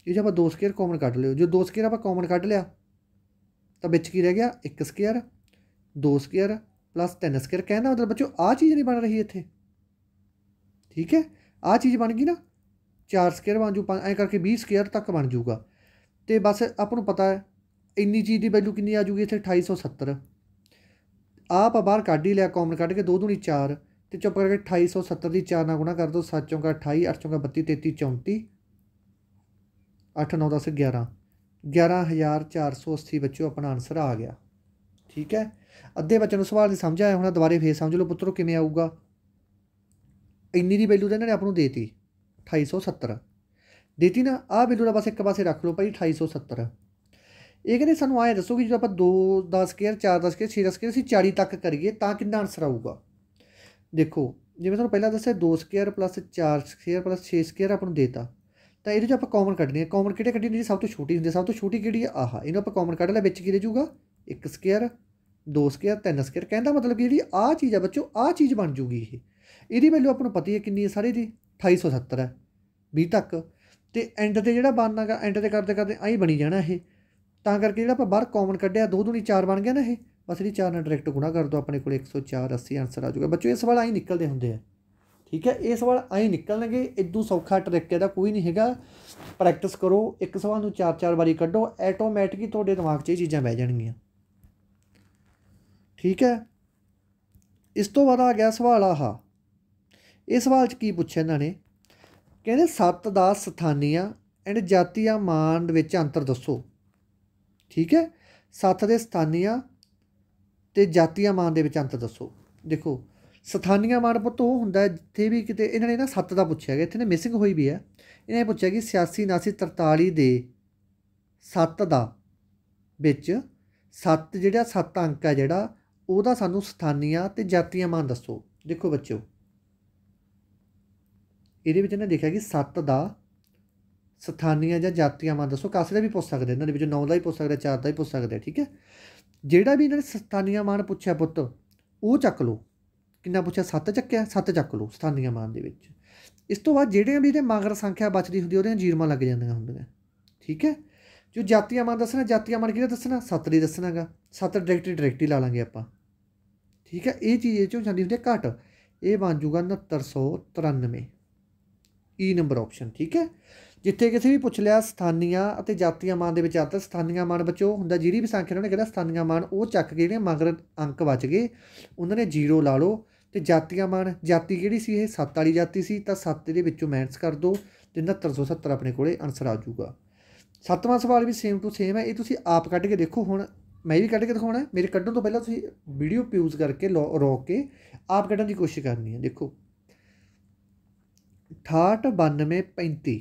ਇਹ ਜੇ ਆਪਾਂ 2 ਸਕੇਅਰ ਕਾਮਨ ਕੱਢ ਲਿਓ ਜੋ 2 ਸਕੇਅਰ ਆਪਾਂ ਕਾਮਨ ਕੱਢ ਲਿਆ ਤਾਂ ਵਿੱਚ ਕੀ ਰਹਿ ਗਿਆ 1 ਸਕੇਅਰ 2 ਸਕੇਅਰ ਪਲੱਸ 10 ਸਕੁਅਰ ਕਹਿਣ ਦਾ ਮਤਲਬ ਬੱਚੋ ਆ ਚੀਜ਼ ਨਹੀਂ ਬਣ ਰਹੀ ਇੱਥੇ ਠੀਕ ਹੈ ਆ ਚੀਜ਼ ਬਣ ਗਈ ਨਾ 4 ਸਕੁਅਰ ਬਣ ਜੂ ਐ ਕਰਕੇ 20 ਸਕੁਅਰ ਤੱਕ ਬਣ ਜੂਗਾ ਤੇ ਬਸ ਆਪ ਨੂੰ ਪਤਾ ਹੈ ਇੰਨੀ ਚੀਜ਼ ਦੀ ਵੈਲਿਊ ਕਿੰਨੀ ਆ ਜੂਗੀ ਇੱਥੇ 2870 ਆਪ ਬਾਹਰ ਕੱਢ ਹੀ ਲਿਆ ਕਾਮਨ ਕੱਢ ਕੇ 2 ਦੂਣੀ 4 ਤੇ ਚੁੱਪ ਕਰਕੇ 2870 ਦੀ 4 ਨਾਲ ਗੁਣਾ ਕਰ ਦੋ 7 ਚੌਂਕਾ 28 8 ਚੌਂਕਾ 32 33 34 8 9 10 11 11480 ਬੱਚੋ ਆਪਣਾ ਆਨਸਰ ਆ ਗਿਆ ਠੀਕ ਹੈ ਅੱਧੇ ਬੱਚੇ ਨੂੰ ਸਵਾਲ ਨਹੀਂ ਸਮਝ ਆਇਆ ਹੁਣ ਦੁਬਾਰੇ ਫੇਰ ਸਮਝ ਲਓ ਪੁੱਤਰੋ ਕਿਵੇਂ ਆਊਗਾ ਇੰਨੀ ਦੀ ਵੈਲਿਊ ਤਾਂ ਇਹਨਾਂ ਨੇ ਆਪ ਨੂੰ ਦੇਤੀ 2870 ਦੇਤੀ ਨਾ ਆ ਵੈਲਿਊ ਦਾ ਬਸ ਇੱਕ ਪਾਸੇ ਰੱਖ ਲਓ ਭਾਈ 2870 ਇਹ ਕਹਿੰਦੇ ਸਾਨੂੰ ਆਏ ਦੱਸੋ ਕਿ ਜਦੋਂ ਆਪਾਂ 2 ਦਾ ਸਕੇਅਰ 4 ਦਾ ਸਕੇਅਰ 6 ਦਾ ਸਕੇਅਰ ਅਸੀਂ 40 ਤੱਕ ਕਰੀਏ ਤਾਂ ਕਿੰਨਾ ਆਨਸਰ ਆਊਗਾ ਦੇਖੋ ਜਿਵੇਂ ਤੁਹਾਨੂੰ ਪਹਿਲਾਂ ਦੱਸਿਆ 2 ਸਕੇਅਰ 4 ਸਕੇਅਰ 6 ਸਕੇਅਰ ਆਪ ਨੂੰ ਦੇਤਾ ਤਾਂ ਇਹਦੇ ਚ ਆਪਾਂ ਕਾਮਨ ਕੱਢਣੀ ਹੈ ਕਾਮਨ ਕਿਹੜੇ ਕੱਢਣੀ ਜਿਹੜੀ ਸਭ ਤੋਂ ਛੋਟੀ ਹੁੰਦੀ ਸਭ ਤੋਂ ਛੋਟੀ ਕਿਹੜੀ ਆ ਆਹ ਇਹਨੂੰ ਆਪਾਂ ਕਾਮਨ ਕੱਢ ਲੈ ਵਿੱਚ ਕੀ ਰਹਿ ਜਾਊਗਾ ਸਕੇਅਰ 2 ਸਕੇਅਰ ਸਕੇਅਰ ਕਹਿੰਦਾ ਮਤਲਬ ਕਿ ਜਿਹੜੀ ਆ ਚੀਜ਼ ਆ ਬੱਚੋ ਆ ਚੀਜ਼ ਬਣ ਜੂਗੀ ਇਹ ਇਹਦੀ ਵੈਲਿਊ ਆਪਾਂ ਨੂੰ ਪਤਾ ਹੈ ਕਿੰਨੀ ਹੈ ਸਾਰੇ ਦੀ 2870 ਹੈ 20 ਤੱਕ ਤੇ ਐਂਡ ਤੇ ਜਿਹੜਾ ਬਣਨਾਗਾ ਐਂਡ ਤੇ ਕਰਦੇ ਕਰਦੇ ਐਂ ਬਣੀ ਜਾਣਾ ਇਹ ਤਾਂ ਕਰਕੇ ਜਿਹੜਾ ਆਪਾਂ ਬਾਹਰ ਕਾਮਨ ਕੱਢਿਆ 2 2 4 ਬਣ ਗਿਆ ਨਾ ਇਹ ਬਸ ਇਹਦੀ 4 ਨਾਲ ਡਾਇਰੈਕਟ ਗੁਣਾ ਕਰ ਦੋ ਆਪਣੇ ਕੋਲ 104 80 ਆਨਸਰ ਆ ਜਾਊਗਾ ਬੱਚੋ ਇਹ ਸਵਾਲ ਐਂ ਨਿਕਲਦੇ ਹੁੰਦੇ ਆ ਠੀਕ ਹੈ ਇਹ ਸਵਾਲ ਐਂ ਨਿਕਲਣਗੇ ਇਦੋਂ ਸੌਖਾ ਟ੍ਰਿਕ ਇਹਦਾ ਕੋਈ ਨਹੀਂ ਹੈਗਾ ਪ੍ਰੈਕਟਿਸ ਕਰੋ ਇੱਕ ਸਵਾਲ ਨੂੰ 4-4 ਵਾਰੀ ਕੱਢੋ ਆਟੋਮੈਟਿਕ ਹੀ ਤੁਹਾਡੇ ਦਿਮਾਗ 'ਚ ਇਹ ਚੀਜ਼ਾਂ ਬਹਿ ਜਾਣਗੀਆਂ ਠੀਕ ਹੈ ਇਸ ਤੋਂ ਬਾਅਦ ਆ ਗਿਆ ਸਵਾਲ ਆਹ ਇਹ ਸਵਾਲ ਚ ਕੀ ਪੁੱਛਿਆ ਇਹਨਾਂ ਨੇ ਕਹਿੰਦੇ ਸੱਤ ਦਾ ਸਥਾਨੀਆਂ ਐਂਡ ਜਾਤੀਆਂ ਮਾਨ ਵਿੱਚ ਅੰਤਰ ਦੱਸੋ ਠੀਕ ਹੈ ਸੱਤ ਦੇ ਸਥਾਨੀਆਂ ਤੇ ਜਾਤੀਆਂ ਮਾਨ ਦੇ ਵਿੱਚ ਅੰਤਰ ਦੱਸੋ ਦੇਖੋ ਸਥਾਨੀਆਂ ਮਾਨ ਪੁੱਤ ਉਹ ਹੁੰਦਾ ਜਿੱਥੇ ਵੀ ਕਿਤੇ ਇਹਨਾਂ ਨੇ ਨਾ ਸੱਤ ਦਾ ਪੁੱਛਿਆ ਗਿਆ ਇੱਥੇ ਨੇ ਮਿਸਿੰਗ ਹੋਈ ਵੀ ਹੈ ਇਹਨੇ ਪੁੱਛਿਆ ਕਿ ਸਿਆਸੀ ਨਾਸੀ 43 ਦੇ ਸੱਤ ਦਾ ਵਿੱਚ ਸੱਤ ਜਿਹੜਾ ਸੱਤ ਅੰਕ ਹੈ ਜਿਹੜਾ ਉਹਦਾ ਸਾਨੂੰ ਸਥਾਨੀਆਂ ਤੇ ਜਾਤੀਆਂ ਮਾਨ ਦੱਸੋ ਦੇਖੋ ਬੱਚਿਓ ਇਹਦੇ ਵਿੱਚ ਨਾ ਦੇਖਿਆ ਕਿ 7 ਦਾ ਸਥਾਨੀਆਂ ਜਾਂ ਜਾਤੀਆਂ ਮਾਨ ਦੱਸੋ ਕਾਸੇ ਦਾ ਵੀ ਪੁੱਛ ਸਕਦੇ ਇਹਨਾਂ ਦੇ ਵਿੱਚੋਂ 9 ਦਾ ਹੀ ਪੁੱਛ ਸਕਦੇ 4 ਦਾ ਹੀ ਪੁੱਛ ਸਕਦੇ ਠੀਕ ਹੈ ਜਿਹੜਾ ਵੀ ਇਹਨਾਂ ਨੇ ਸਥਾਨੀਆਂ ਮਾਨ ਪੁੱਛਿਆ ਪੁੱਤ ਉਹ ਚੱਕ ਲਓ ਕਿੰਨਾ ਪੁੱਛਿਆ 7 ਚੱਕਿਆ 7 ਚੱਕ ਲਓ ਸਥਾਨੀਆਂ ਮਾਨ ਦੇ ਵਿੱਚ ਇਸ ਤੋਂ ਬਾਅਦ ਜਿਹੜੀਆਂ ਵੀ ਇਹਦੇ ਮਗਰ ਸੰਖਿਆ ਬਚਦੀ ਹੁੰਦੀ ਉਹਦੇ ਜੀਰਮਾਂ ਲੱਗ ਜਾਂਦੀਆਂ ਹੁੰਦੀਆਂ ਠੀਕ ਹੈ ਜੋ ਜਾਤੀਆਂ ਮਾਨ ਦੱਸਣਾ ਜਾਤੀਆਂ ਮਾਨ ਕਿਹੜਾ ਦੱਸਣਾ 7 ਦੀ ਦੱਸਣਾਗਾ 7 ਡਾਇਰੈਕਟਰੀ ਡਾਇਰੈਕਟਰੀ ਲਾ ਲਾਂਗੇ ਆਪਾਂ ਠੀਕ ਹੈ ਇਹ ਚੀਜ਼ ਇਹ ਚੋਂ ਜਾਂਦੀ ਹੁੰਦੀ ਹੈ ਘਟ ਇਹ ਬਣ ਜਾਊਗਾ 6993 ਈ ਨੰਬਰ ਆਪਸ਼ਨ ਠੀਕ ਹੈ ਜਿੱਥੇ ਕਿਸੇ ਵੀ ਪੁੱਛ ਲਿਆ ਸਥਾਨੀਆਂ ਅਤੇ ਜਾਤੀਆਂ ਮਾਨ ਦੇ ਵਿੱਚ ਆਤਰ ਸਥਾਨੀਆਂ ਮਾਨ ਬਚੋ ਹੁੰਦਾ ਜਿਹੜੀ ਵੀ ਸੰਖਿਆ ਉਹਨਾਂ ਨੇ ਕਿਹਾ ਸਥਾਨੀਆਂ ਮਾਨ ਉਹ ਚੱਕ ਕੇ ਜਿਹੜੇ ਮਗਰ ਅੰਕ ਬਚ ਗਏ ਉਹਨਾਂ ਨੇ ਜ਼ੀਰੋ ਲਾ ਲਓ ਤੇ ਜਾਤੀਆਂ ਮਾਨ ਜਾਤੀ ਕਿਹੜੀ ਸੀ ਇਹ 7 ਵਾਲੀ ਜਾਤੀ ਸੀ ਤਾਂ 7 ਦੇ ਵਿੱਚੋਂ ਮਾਈਨਸ ਕਰ ਦੋ ਤੇ 6970 ਆਪਣੇ ਕੋਲੇ ਆਨਸਰ ਆ ਜਾਊਗਾ ਸੱਤਵਾਂ ਸਵਾਲ ਵੀ ਸੇਮ ਟੂ ਸੇਮ ਹੈ ਇਹ ਤੁਸੀਂ ਆਪ ਕੱਢ ਕੇ ਦੇਖੋ ਹੁਣ ਮੈਂ ਵੀ ਕੱਢ ਕੇ ਦਿਖਾਉਣਾ ਮੇਰੇ ਕੱਢਣ ਤੋਂ ਪਹਿਲਾਂ ਤੁਸੀਂ ਵੀਡੀਓ ਪਿਊਜ਼ ਕਰਕੇ ਰੋਕ ਕੇ ਆਪ ਕੱਢਣ ਦੀ ਕੋਸ਼ਿਸ਼ ਕਰਨੀ ਹੈ ਦੇਖੋ 68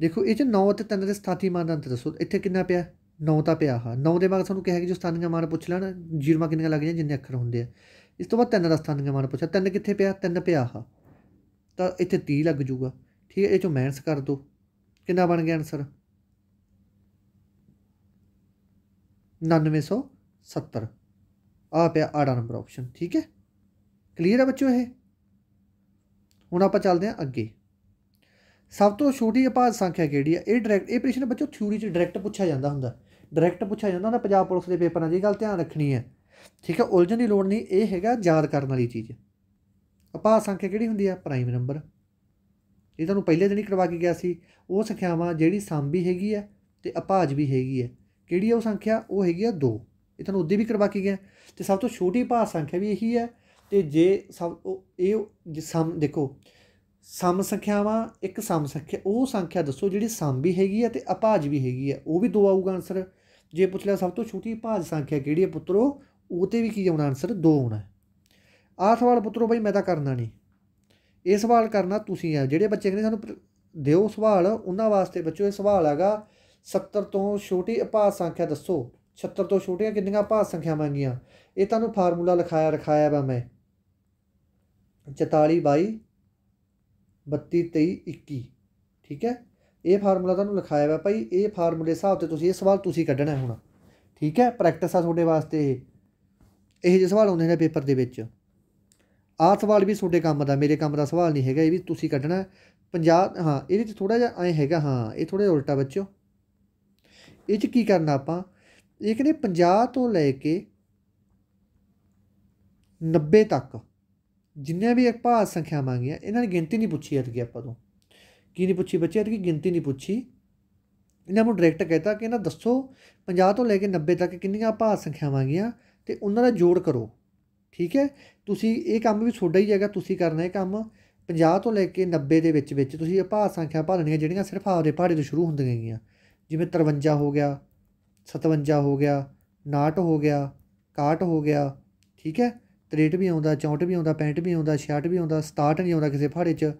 ਦੇਖੋ ਇਹ ਚ 9 ਅਤੇ 3 ਦੇ ਸਥਾਤੀ ਮਾਨ ਦਾ ਅੰਤਰ ਦੱਸੋ ਇੱਥੇ ਕਿੰਨਾ ਪਿਆ 9 ਤਾਂ ਪਿਆ ਹਾਂ 9 ਦੇ ਬਾਅਦ ਤੁਹਾਨੂੰ ਕਿਹਾ ਕਿ ਜੋ ਸਥਾਨੀਆਂ ਮਾਨ ਪੁੱਛ ਲੈਣ ਜੀਰਮਾ ਕਿੰਨੀਆਂ ਲੱਗ ਜਾਂ ਜਿੰਨੇ ਅੱਖਰ ਹੁੰਦੇ ਆ ਇਸ ਤੋਂ ਬਾਅਦ 3 ਦਾ ਸਥਾਨੀਆਂ ਮਾਨ ਪੁੱਛਿਆ 3 ਕਿੱਥੇ ਪਿਆ 3 ਪਿਆ ਹਾਂ ਤਾਂ ਇੱਥੇ 30 ਲੱਗ ਜੂਗਾ ਠੀਕ ਹੈ ਇਹ ਚੋਂ ਮਾਈਨਸ ਕਰ ਦਿਓ ਕਿੰਨਾ ਬਣ ਗਿਆ ਆਨਸਰ 9970 ਆ ਪਿਆ ਆੜਾ ਨੰਬਰ ਆਪਸ਼ਨ ਠੀਕ ਹੈ ਕਲੀਅਰ ਹੈ ਬੱਚੋ ਇਹ ਹੁਣ ਆਪਾਂ ਚੱਲਦੇ ਹਾਂ ਅੱਗੇ ਸਭ ਤੋਂ ਛੋਟੀ ਅਪਾਰ ਸੰਖਿਆ ਕਿਹੜੀ ਹੈ ਇਹ ਡਾਇਰੈਕਟ ਇਹ ਪ੍ਰਸ਼ਨ ਬੱਚੋ ਥਿਊਰੀ 'ਚ ਡਾਇਰੈਕਟ ਪੁੱਛਿਆ ਜਾਂਦਾ ਹੁੰਦਾ ਡਾਇਰੈਕਟ ਪੁੱਛਿਆ ਜਾਂਦਾ ਹੁੰਦਾ ਪੰਜਾਬ ਪੁਲਿਸ ਦੇ ਪੇਪਰਾਂ ਦੀ ਗੱਲ ਧਿਆਨ ਰੱਖਣੀ ਹੈ ਠੀਕ ਹੈ ਉਲਝਣ ਦੀ ਲੋੜ ਨਹੀਂ ਇਹ ਹੈਗਾ ਯਾਦ ਕਰਨ ਵਾਲੀ ਚੀਜ਼ ਅਪਾਰ ਸੰਖਿਆ ਕਿਹੜੀ ਹੁੰਦੀ ਹੈ ਪ੍ਰਾਈਮ ਨੰਬਰ ਇਹ ਤੁਹਾਨੂੰ ਪਹਿਲੇ ਦਿਨ ਹੀ ਕਰਵਾ ਕੇ ਗਿਆ ਸੀ ਉਹ ਸੰਖਿਆਵਾਂ ਜਿਹੜੀ ਸਮ ਵੀ ਹੈਗੀ ਹੈ ਤੇ ਅਪਾਜ ਵੀ ਹੈਗੀ ਹੈ ਕਿਹੜੀ ਹੈ ਉਹ ਸੰਖਿਆ ਉਹ ਹੈਗੀ ਆ 2 ਇਹ ਤੁਹਾਨੂੰ ਉਦੋਂ ਵੀ ਕਰਵਾ ਕੇ ਗਿਆ ਤੇ ਸਭ ਤੋਂ ਛੋਟੀ ਭਾਗ ਸੰਖਿਆ ਵੀ ਇਹੀ ਹੈ ਤੇ ਜੇ ਸਭ ਇਹ ਸਮ ਦੇਖੋ ਸਮ ਸੰਖਿਆਵਾਂ ਇੱਕ ਸਮ ਸੰਖਿਆ ਉਹ ਸੰਖਿਆ ਦੱਸੋ ਜਿਹੜੀ ਸਮ ਵੀ ਹੈਗੀ ਆ ਤੇ ਅਭਾਜ ਵੀ ਹੈਗੀ ਆ ਉਹ ਵੀ 2 ਆਊਗਾ ਆਨਸਰ ਜੇ ਪੁੱਛ ਲਿਆ ਸਭ ਤੋਂ ਛੋਟੀ ਭਾਜ ਸੰਖਿਆ ਕਿਹੜੀ ਹੈ ਪੁੱਤਰੋ ਉਹ ਤੇ ਵੀ ਕੀ ਆਉਣਾ ਆਨਸਰ 2 ਆਉਣਾ ਆਹ ਸਵਾਲ ਪੁੱਤਰੋ ਬਈ ਮੈਂ ਤਾਂ ਕਰਨਾ ਨਹੀਂ ਇਹ ਸਵਾਲ ਕਰਨਾ ਤੁਸੀਂ ਆ ਜਿਹੜੇ ਬੱਚੇ ਕਹਿੰਦੇ ਸਾਨੂੰ ਦਿਓ ਸਵਾਲ ਉਹਨਾਂ ਵਾਸਤੇ ਬੱਚੋ ਇਹ ਸਵਾਲ ਹੈਗਾ 70 ਤੋਂ ਛੋਟੀ ਅਪਾਤ ਸੰਖਿਆ ਦੱਸੋ 76 ਤੋਂ ਛੋਟੀਆਂ ਕਿੰਨੀਆਂ ਅਪਾਤ ਸੰਖਿਆਵਾਂ ਗੀਆਂ ਇਹ ਤੁਹਾਨੂੰ ਫਾਰਮੂਲਾ ਲਿਖਾਇਆ ਰਖਾਇਆ ਵਾ ਮੈਂ 44 22 32 23 21 ਠੀਕ ਹੈ ਇਹ ਫਾਰਮੂਲਾ ਤੁਹਾਨੂੰ ਲਿਖਾਇਆ ਵਾ ਭਾਈ ਇਹ ਫਾਰਮੂਲੇ ਹਿਸਾਬ ਤੇ ਤੁਸੀਂ ਇਹ ਸਵਾਲ ਤੁਸੀਂ ਕੱਢਣਾ ਹੁਣ ਠੀਕ ਹੈ ਪ੍ਰੈਕਟਿਸ ਆ ਤੁਹਾਡੇ ਵਾਸਤੇ ਇਹ ਇਹ ਜਿਹੇ ਸਵਾਲ ਆਉਂਦੇ ਨੇ ਪੇਪਰ ਦੇ ਵਿੱਚ ਆਹ ਸਵਾਲ ਵੀ ਤੁਹਾਡੇ ਕੰਮ ਦਾ ਮੇਰੇ ਕੰਮ ਦਾ ਸਵਾਲ ਨਹੀਂ ਹੈਗਾ ਇਹ ਵੀ ਤੁਸੀਂ ਕੱਢਣਾ 50 ਹਾਂ ਇਹਦੇ ਵਿੱਚ ਥੋੜਾ ਜਿਹਾ ਐ ਹੈਗਾ ਹਾਂ ਇਹ ਥੋੜਾ ਉਲਟਾ ਬੱਚੋ ਇਹ ਚ ਕੀ ਕਰਨਾ ਆਪਾਂ ਇਹ ਕਹਿੰਦੇ 50 ਤੋਂ ਲੈ ਕੇ 90 ਤੱਕ ਜਿੰਨੇ ਵੀ ਅਪਾਰ ਸੰਖਿਆਵਾਂ ਮੰਗੀਆਂ ਇਹਨਾਂ ਨੇ ਗਿਣਤੀ ਨਹੀਂ ਪੁੱਛੀ ਕੀ ਆਪਾਂ ਤੋਂ ਕੀ ਨਹੀਂ ਪੁੱਛੀ ਬੱਚੇ ਕੀ ਗਿਣਤੀ ਨਹੀਂ ਪੁੱਛੀ ਇਹਨਾਂ ਨੂੰ ਡਾਇਰੈਕਟ ਕਹਿਤਾ ਕਿ ਇਹਨਾਂ ਦੱਸੋ 50 ਤੋਂ ਲੈ ਕੇ 90 ਤੱਕ ਕਿੰਨੀਆਂ ਅਪਾਰ ਸੰਖਿਆਵਾਂ ਮੰਗੀਆਂ ਤੇ ਉਹਨਾਂ ਦਾ ਜੋੜ ਕਰੋ ਠੀਕ ਹੈ ਤੁਸੀਂ ਇਹ ਕੰਮ ਵੀ ਛੋੜਾ ਹੀ ਜਾਏਗਾ ਤੁਸੀਂ ਕਰਨਾ ਇਹ ਕੰਮ 50 ਤੋਂ ਲੈ ਕੇ 90 ਦੇ ਵਿੱਚ ਵਿੱਚ ਤੁਸੀਂ ਅਪਾਰ ਸੰਖਿਆ ਭਰਨੀਆਂ ਜਿਹੜੀਆਂ ਸਿਰਫ ਆਪਦੇ ਪਹਾੜੇ ਤੋਂ ਸ਼ੁਰੂ ਹੁੰਦੀਆਂ ਗਈਆਂ ਜਿਵੇਂ 53 ਹੋ ਗਿਆ 57 ਹੋ ਗਿਆ 59 ਹੋ ਗਿਆ 61 ਹੋ ਗਿਆ ਠੀਕ ਹੈ 63 ਵੀ ਆਉਂਦਾ 64 ਵੀ ਆਉਂਦਾ 65 ਵੀ ਆਉਂਦਾ 66 ਵੀ ਆਉਂਦਾ 67 ਨਹੀਂ ਆਉਂਦਾ ਕਿਸੇ ਪਹਾੜੇ 'ਚ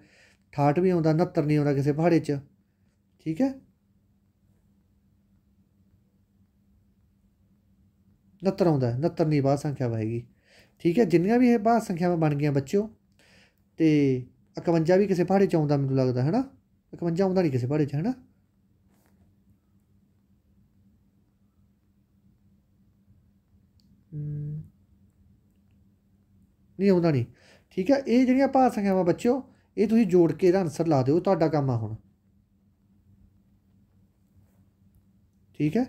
68 ਵੀ ਆਉਂਦਾ 69 ਨਹੀਂ ਆਉਂਦਾ ਕਿਸੇ ਪਹਾੜੇ 'ਚ ਠੀਕ ਹੈ 69 ਆਉਂਦਾ 69 ਨਹੀਂ ਬਾਅਦ ਸੰਖਿਆ ਆਏਗੀ ਠੀਕ ਹੈ ਜਿੰਨੀਆਂ ਵੀ ਇਹ ਬਾਅਦ ਸੰਖਿਆਵਾਂ ਬਣ ਗਈਆਂ ਬੱਚਿਓ ਤੇ 51 ਵੀ ਕਿਸੇ ਪਹਾੜੇ 'ਚ ਆਉਂਦਾ ਮੈਨੂੰ ਲੱਗਦਾ ਹੈ ਨਾ 51 ਆਉਂਦਾ ਨਹੀਂ ਕਿਸੇ ਪਹਾੜੇ 'ਚ ਹੈ ਨਾ ਨਹੀਂ ਆਉਂਦਾ ਨਹੀਂ ਠੀਕ ਹੈ ਇਹ ਜਿਹੜੀਆਂ ਭਾਰ ਸੰਖਿਆਵਾਂ ਬੱਚਿਓ ਇਹ ਤੁਸੀਂ ਜੋੜ ਕੇ ਇਹਦਾ ਆਨਸਰ ਲਾ ਦਿਓ ਤੁਹਾਡਾ ਕੰਮ ਆ ਹੁਣ ਠੀਕ ਹੈ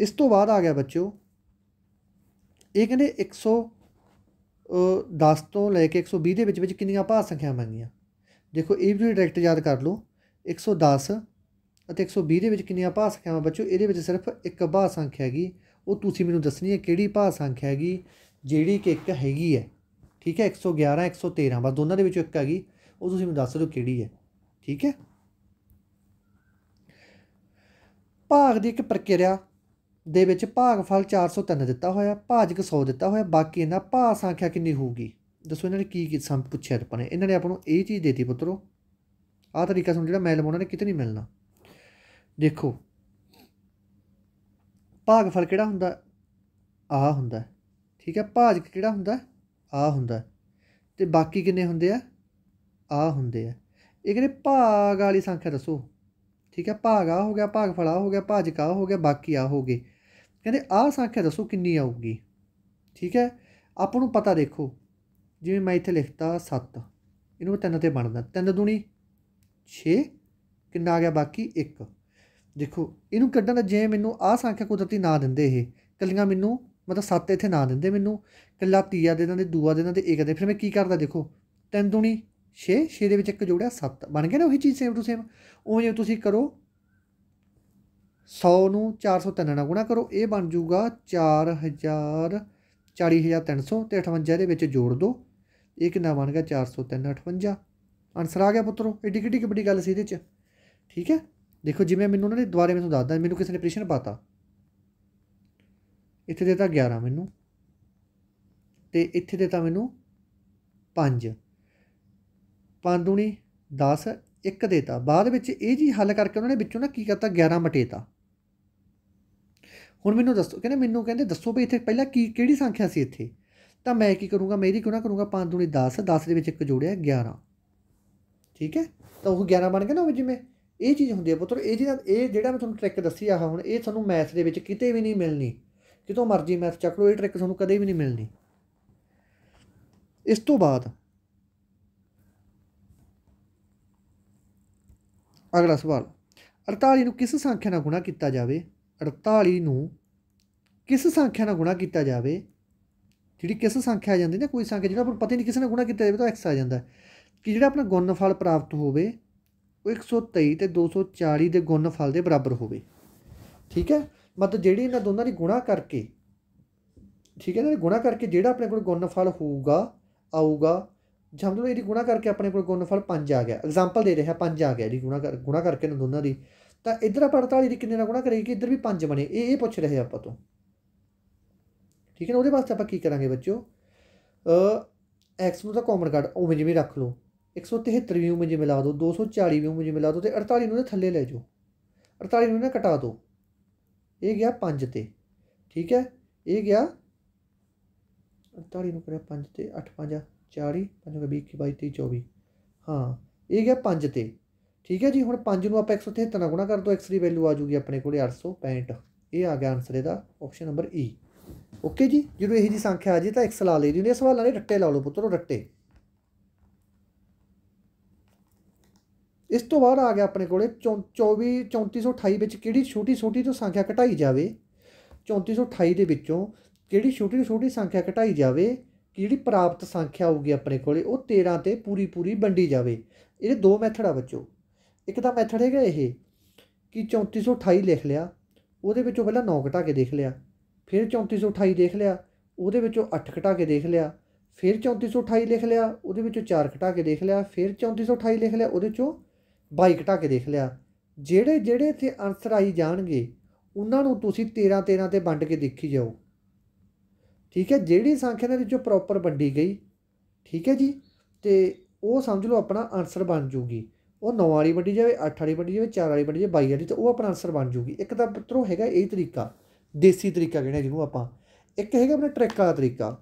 ਇਸ ਤੋਂ ਬਾਅਦ ਆ ਗਿਆ ਬੱਚਿਓ ਇਹ ਕਹਿੰਦੇ 110 ਤੋਂ ਲੈ ਕੇ 120 ਦੇ ਵਿੱਚ ਵਿੱਚ ਕਿੰਨੀਆਂ ਭਾਰ ਸੰਖਿਆਵਾਂ ਮੰਗੀਆਂ ਦੇਖੋ ਇਹ ਵੀ ਡਾਇਰੈਕਟ ਯਾਦ ਕਰ ਲਓ 110 ਅਤੇ 120 ਦੇ ਵਿੱਚ ਕਿੰਨੀਆਂ ਭਾਰ ਸੰਖਿਆਵਾਂ ਬੱਚਿਓ ਇਹਦੇ ਵਿੱਚ ਸਿਰਫ ਇੱਕ ਭਾਰ ਸੰਖਿਆ ਹੈਗੀ ਉਹ ਤੁਸੀਂ ਮੈਨੂੰ ਦੱਸਣੀ ਹੈ ਕਿਹੜੀ ਭਾਰ ਸੰਖਿਆ ਹੈਗੀ ਜਿਹੜੀ ਕਿ ਇੱਕ ਹੈਗੀ ਹੈ ਠੀਕ ਹੈ 111 113 ਬਸ ਦੋਨਾਂ ਦੇ ਵਿੱਚੋਂ ਇੱਕ ਹੈਗੀ ਉਹ ਤੁਸੀਂ ਮੈਨੂੰ ਦੱਸ ਦਿਓ ਕਿਹੜੀ ਹੈ ਠੀਕ ਹੈ ਭਾਗ ਦੀ ਇੱਕ ਪ੍ਰਕਿਰਿਆ ਦੇ ਵਿੱਚ ਭਾਗਫਲ 403 ਦਿੱਤਾ ਹੋਇਆ ਭਾਜਕ 100 ਦਿੱਤਾ ਹੋਇਆ ਬਾਕੀ ਇਹਨਾਂ ਭਾਗ ਸੰਖਿਆ ਕਿੰਨੀ ਹੋਊਗੀ ਦੱਸੋ ਇਹਨਾਂ ਨੇ ਕੀ ਕੀ ਸੰਪ ਪੁੱਛਿਆ ਆਪਾਂ ਨੇ ਇਹਨਾਂ ਨੇ ਆਪਾਂ ਨੂੰ ਇਹ ਚੀਜ਼ ਦਿੱਤੀ ਪੁੱਤਰੋ ਆਹ ਤਰੀਕਾ ਸਾਨੂੰ ਜਿਹੜਾ ਮੈਲ ਉਹਨਾਂ ਨੇ ਕਿਤੇ ਨਹੀਂ ਮਿਲਣਾ ਦੇਖੋ ਭਾਗਫਲ ਕਿਹੜਾ ਹੁੰਦਾ ਆਹ ਹੁੰਦਾ ਠੀਕ ਹੈ ਭਾਜਕ ਕਿਹੜਾ ਹੁੰਦਾ ਆ ਹੁੰਦਾ ਤੇ ਬਾਕੀ ਕਿੰਨੇ ਹੁੰਦੇ ਆ ਆ ਹੁੰਦੇ ਆ ਇਹ ਕਿਹੜੇ ਭਾਗ ਵਾਲੀ ਸੰਖਿਆ ਦੱਸੋ ਠੀਕ ਹੈ ਭਾਗ ਆ ਹੋ ਗਿਆ ਭਾਗ ਫਲਾ ਹੋ ਗਿਆ ਭਾਜਕ ਆ ਹੋ ਗਿਆ ਬਾਕੀ ਆ ਹੋ ਗਏ ਕਹਿੰਦੇ ਆ ਸੰਖਿਆ ਦੱਸੋ ਕਿੰਨੀ ਆਊਗੀ ਠੀਕ ਹੈ ਆਪਾਂ ਨੂੰ ਪਤਾ ਦੇਖੋ ਜਿਵੇਂ ਮੈਂ ਇੱਥੇ ਲਿਖਤਾ 7 ਇਹਨੂੰ ਤਿੰਨ ਤੇ ਬਣਦਾ 3 ਦੂਣੀ 6 ਕਿੰਨਾ ਆ ਗਿਆ ਬਾਕੀ 1 ਦੇਖੋ ਇਹਨੂੰ ਕੱਢਣ ਦਾ ਜੇ ਮੈਨੂੰ ਆ ਸੰਖਿਆ ਕੁਦਰਤੀ ਨਾ ਦਿੰਦੇ ਇਹ ਕੱਲੀਆਂ ਮੈਨੂੰ ਮਤਲਬ ਸੱਤ ਇੱਥੇ ਨਾ ਦਿੰਦੇ ਮੈਨੂੰ ਇਕੱਲਾ ਤੀਆ ਦੇ ਦਿੰਦੇ ਦੂਆ ਦੇ ਦਿੰਦੇ ਇੱਕ ਦੇ ਫਿਰ ਮੈਂ ਕੀ ਕਰਦਾ ਦੇਖੋ ਤਿੰਨ ਦੂਣੀ 6 6 ਦੇ ਵਿੱਚ ਇੱਕ ਜੋੜਿਆ 7 ਬਣ ਗਿਆ ਨਾ ਉਹੀ ਚੀਜ਼ ਸੇਮ ਟੂ ਸੇਮ ਉਹ ਜੇ ਤੁਸੀਂ ਕਰੋ 100 ਨੂੰ 403 ਨਾਲ ਗੁਣਾ ਕਰੋ ਇਹ ਬਣ ਜਾਊਗਾ 4000 40300 ਤੇ 58 ਦੇ ਵਿੱਚ ਜੋੜ ਦਿਓ ਇਹ ਕਿੰਨਾ ਬਣ ਗਿਆ 403 58 ਆਨਸਰ ਆ ਗਿਆ ਪੁੱਤਰੋ ਏਡੀ ਕਿੱਡੀ ਵੱਡੀ ਗੱਲ ਸੀ ਇਹਦੇ ਚ ਠੀਕ ਹੈ ਦੇਖੋ ਜਿਵੇਂ ਮੈਨੂੰ ਉਹਨਾਂ ਨੇ ਦੁਬਾਰੇ ਮੈਨੂੰ ਦੱਸਦਾ ਮੈਨੂੰ ਕਿਸੇ ਨੇ ਪ੍ਰਸ਼ਨ ਪਾਤਾ ਇੱਥੇ ਦੇ ਤਾਂ 11 ਮੈਨੂੰ ਤੇ ਇੱਥੇ ਦੇ ਤਾਂ ਮੈਨੂੰ 5 5 ਦੂਣੀ 10 ਇੱਕ ਦੇਤਾ ਬਾਅਦ ਵਿੱਚ ਇਹ ਜੀ ਹੱਲ ਕਰਕੇ ਉਹਨਾਂ ਨੇ ਵਿੱਚੋਂ ਨਾ ਕੀ ਕਰਤਾ 11 ਮਟੇਤਾ ਹੁਣ ਮੈਨੂੰ ਦੱਸੋ ਕਹਿੰਦੇ ਮੈਨੂੰ ਕਹਿੰਦੇ ਦੱਸੋ ਵੀ ਇੱਥੇ ਪਹਿਲਾਂ ਕੀ ਕਿਹੜੀ ਸੰਖਿਆ ਸੀ ਇੱਥੇ ਤਾਂ ਮੈਂ ਕੀ ਕਰੂੰਗਾ ਮੇਰੀ ਕਿਉਂ ਨਾ ਕਰੂੰਗਾ 5 ਦੂਣੀ 10 10 ਦੇ ਵਿੱਚ ਇੱਕ ਜੋੜਿਆ 11 ਠੀਕ ਹੈ ਤਾਂ ਉਹ 11 ਬਣ ਗਿਆ ਨਾ ਉਹ ਜਿਵੇਂ ਇਹ ਚੀਜ਼ ਹੁੰਦੀ ਹੈ ਪੁੱਤਰ ਇਹ ਜਿਹੜਾ ਇਹ ਜਿਹੜਾ ਮੈਂ ਤੁਹਾਨੂੰ ਟ੍ਰਿਕ ਦੱਸੀ ਆ ਹੁਣ ਇਹ ਤੁਹਾਨੂੰ ਮੈਥ ਦੇ ਵਿੱਚ ਕਿਤੇ ਵੀ ਨਹੀਂ ਮਿਲਣੀ ਜਦੋਂ ਮਰਜੀ ਮੈਥ ਚੱਕ ਲਓ ਇਹ ਟ੍ਰਿਕ ਤੁਹਾਨੂੰ ਕਦੇ ਵੀ ਨਹੀਂ ਮਿਲਣੀ ਇਸ ਤੋਂ ਬਾਅਦ ਅਗਲਾ ਸਵਾਲ 48 ਨੂੰ ਕਿਸ ਸੰਖਿਆ ਨਾਲ ਗੁਣਾ ਕੀਤਾ ਜਾਵੇ 48 ਨੂੰ ਕਿਸ ਸੰਖਿਆ ਨਾਲ ਗੁਣਾ ਕੀਤਾ ਜਾਵੇ ਜਿਹੜੀ ਕਿਸ ਸੰਖਿਆ ਆ ਜਾਂਦੀ ਨਾ ਕੋਈ ਸੰਖਿਆ ਜਿਹੜਾ ਆਪਾਂ ਪਤਾ ਨਹੀਂ ਕਿਸੇ ਨਾਲ ਗੁਣਾ ਕੀਤਾ ਜਾਵੇ ਤਾਂ x ਆ ਜਾਂਦਾ ਕਿ ਜਿਹੜਾ ਆਪਣਾ ਗੁਣਨਫਲ ਪ੍ਰਾਪਤ ਹੋਵੇ ਉਹ 123 ਤੇ 240 ਦੇ ਗੁਣਨਫਲ ਦੇ ਬਰਾਬਰ ਹੋਵੇ ਠੀਕ ਹੈ ਮਤਲਬ ਜਿਹੜੀ ਇਹਨਾਂ ਦੋਨਾਂ ਦੀ ਗੁਣਾ ਕਰਕੇ ਠੀਕ ਹੈ ਇਹਨਾਂ ਦੀ ਗੁਣਾ ਕਰਕੇ ਜਿਹੜਾ ਆਪਣੇ ਕੋਲ ਗੁਣਫਲ ਹੋਊਗਾ ਆਊਗਾ ਜਦੋਂ ਲਓ ਇਹਦੀ ਗੁਣਾ ਕਰਕੇ ਆਪਣੇ ਕੋਲ ਗੁਣਫਲ 5 ਆ ਗਿਆ ਐਗਜ਼ਾਮਪਲ ਦੇ ਰਿਹਾ 5 ਆ ਗਿਆ ਇਹਦੀ ਗੁਣਾ ਕਰ ਗੁਣਾ ਕਰਕੇ ਇਹਨਾਂ ਦੋਨਾਂ ਦੀ ਤਾਂ ਇਧਰ ਆਪਾਂ 48 ਦੀ ਕਿੰਨੇ ਨਾਲ ਗੁਣਾ ਕਰੀਏ ਕਿ ਇਧਰ ਵੀ 5 ਬਣੇ ਇਹ ਇਹ ਪੁੱਛ ਰਹੇ ਆਪਾਂ ਤੋਂ ਠੀਕ ਹੈ ਨਾ ਉਹਦੇ ਵਾਸਤੇ ਆਪਾਂ ਕੀ ਕਰਾਂਗੇ ਬੱਚਿਓ ਅ x ਨੂੰ ਤਾਂ ਕਾਮਨ ਕੱਢ ਉਵੇਂ ਜਿਵੇਂ ਰੱਖ ਲਓ 173 ਵੀ ਉਵੇਂ ਜਿਵੇਂ ਲਾ ਦਿਓ 240 ਵੀ ਉਵੇਂ ਜਿਵੇਂ ਲਾ ਦਿਓ ਤੇ 48 ਨੂੰ ਥੱਲੇ ਲੈ ਜਾਓ 48 ਨੂੰ ਨਾ ਘਟਾ ਦਿਓ ਇਹ ਗਿਆ 5 ਤੇ ਠੀਕ ਹੈ ਇਹ ਗਿਆ 48 ਨੂੰ ਕਰਿਆ 5 ਤੇ 8 5 40 5 20 21 22 24 ਹਾਂ ਇਹ ਗਿਆ 5 ਤੇ ਠੀਕ ਹੈ ਜੀ ਹੁਣ 5 ਨੂੰ ਆਪਾਂ 173 ਨਾਲ ਗੁਣਾ ਕਰ ਦੋ x ਦੀ ਵੈਲਿਊ ਆ ਜੂਗੀ ਆਪਣੇ ਕੋਲੇ 865 ਇਹ ਆ ਗਿਆ ਆਨਸਰ ਇਹਦਾ ਆਪਸ਼ਨ ਨੰਬਰ E ਓਕੇ ਜੀ ਜਦੋਂ ਇਹ ਜੀ ਸੰਖਿਆ ਆ ਜੇ ਤਾਂ x ਲਾ ਲਈ ਦੀ ਹੁੰਦੀ ਹੈ ਸਵਾਲਾਂ ਦੇ ਰੱਟੇ ਲਾ ਲਓ ਪੁੱਤਰੋ ਰੱਟੇ ਇਸ ਤੋਂ ਬਾਅਦ ਆ ਗਿਆ ਆਪਣੇ ਕੋਲੇ 24 3428 ਵਿੱਚ ਕਿਹੜੀ ਛੋਟੀ ਛੋਟੀ ਤੋਂ ਸੰਖਿਆ ਘਟਾਈ ਜਾਵੇ 3428 ਦੇ ਵਿੱਚੋਂ ਕਿਹੜੀ ਛੋਟੀ ਛੋਟੀ ਸੰਖਿਆ ਘਟਾਈ ਜਾਵੇ ਕਿ ਜਿਹੜੀ ਪ੍ਰਾਪਤ ਸੰਖਿਆ ਹੋਊਗੀ ਆਪਣੇ ਕੋਲੇ ਉਹ 13 ਤੇ ਪੂਰੀ ਪੂਰੀ ਵੰਡੀ ਜਾਵੇ ਇਹਦੇ ਦੋ ਮੈਥਡ ਆ ਬੱਚੋ ਇੱਕ ਤਾਂ ਮੈਥਡ ਹੈਗਾ ਇਹ ਕਿ 3428 ਲਿਖ ਲਿਆ ਉਹਦੇ ਵਿੱਚੋਂ ਪਹਿਲਾਂ 9 ਘਟਾ ਕੇ ਦੇਖ ਲਿਆ ਫਿਰ 3428 ਦੇਖ ਲਿਆ ਉਹਦੇ ਵਿੱਚੋਂ 8 ਘਟਾ ਕੇ ਦੇਖ ਲਿਆ ਫਿਰ 3428 ਲਿਖ ਲਿਆ ਉਹਦੇ ਵਿੱਚੋਂ 4 ਘਟਾ ਕੇ ਦੇਖ ਲਿਆ ਫਿਰ 3428 ਲਿਖ ਲਿਆ ਉਹਦੇ ਵਿੱਚੋਂ ਬਾਈਕ ਟਾ ਕੇ ਦੇਖ ਲਿਆ ਜਿਹੜੇ ਜਿਹੜੇ ਇੱਥੇ ਆਨਸਰ ਆਈ ਜਾਣਗੇ ਉਹਨਾਂ ਨੂੰ ਤੁਸੀਂ 13 13 ਤੇ ਵੰਡ ਕੇ ਦੇਖੀ ਜਾਓ ਠੀਕ ਹੈ ਜਿਹੜੀ ਸੰਖਿਆ ਦੇ ਵਿੱਚੋਂ ਪ੍ਰੋਪਰ ਵੰਡੀ ਗਈ ਠੀਕ ਹੈ ਜੀ ਤੇ ਉਹ ਸਮਝ ਲਓ ਆਪਣਾ ਆਨਸਰ ਬਣ ਜੂਗੀ ਉਹ 9 ਵਾਲੀ ਵੰਡੀ ਜਾਵੇ 8 ਵਾਲੀ ਵੰਡੀ ਜਾਵੇ 4 ਵਾਲੀ ਵੰਡੀ ਜਾਵੇ 22 ਵਾਲੀ ਤੇ ਉਹ ਆਪਣਾ ਆਨਸਰ ਬਣ ਜੂਗੀ ਇੱਕ ਤਾਂ ਪੁੱਤਰੋ ਹੈਗਾ ਇਹ ਤਰੀਕਾ ਦੇਸੀ ਤਰੀਕਾ ਕਹਿੰਦੇ ਜਿਹਨੂੰ ਆਪਾਂ ਇੱਕ ਹੈਗਾ ਆਪਣਾ ਟ੍ਰਿਕ ਵਾਲਾ ਤਰੀਕਾ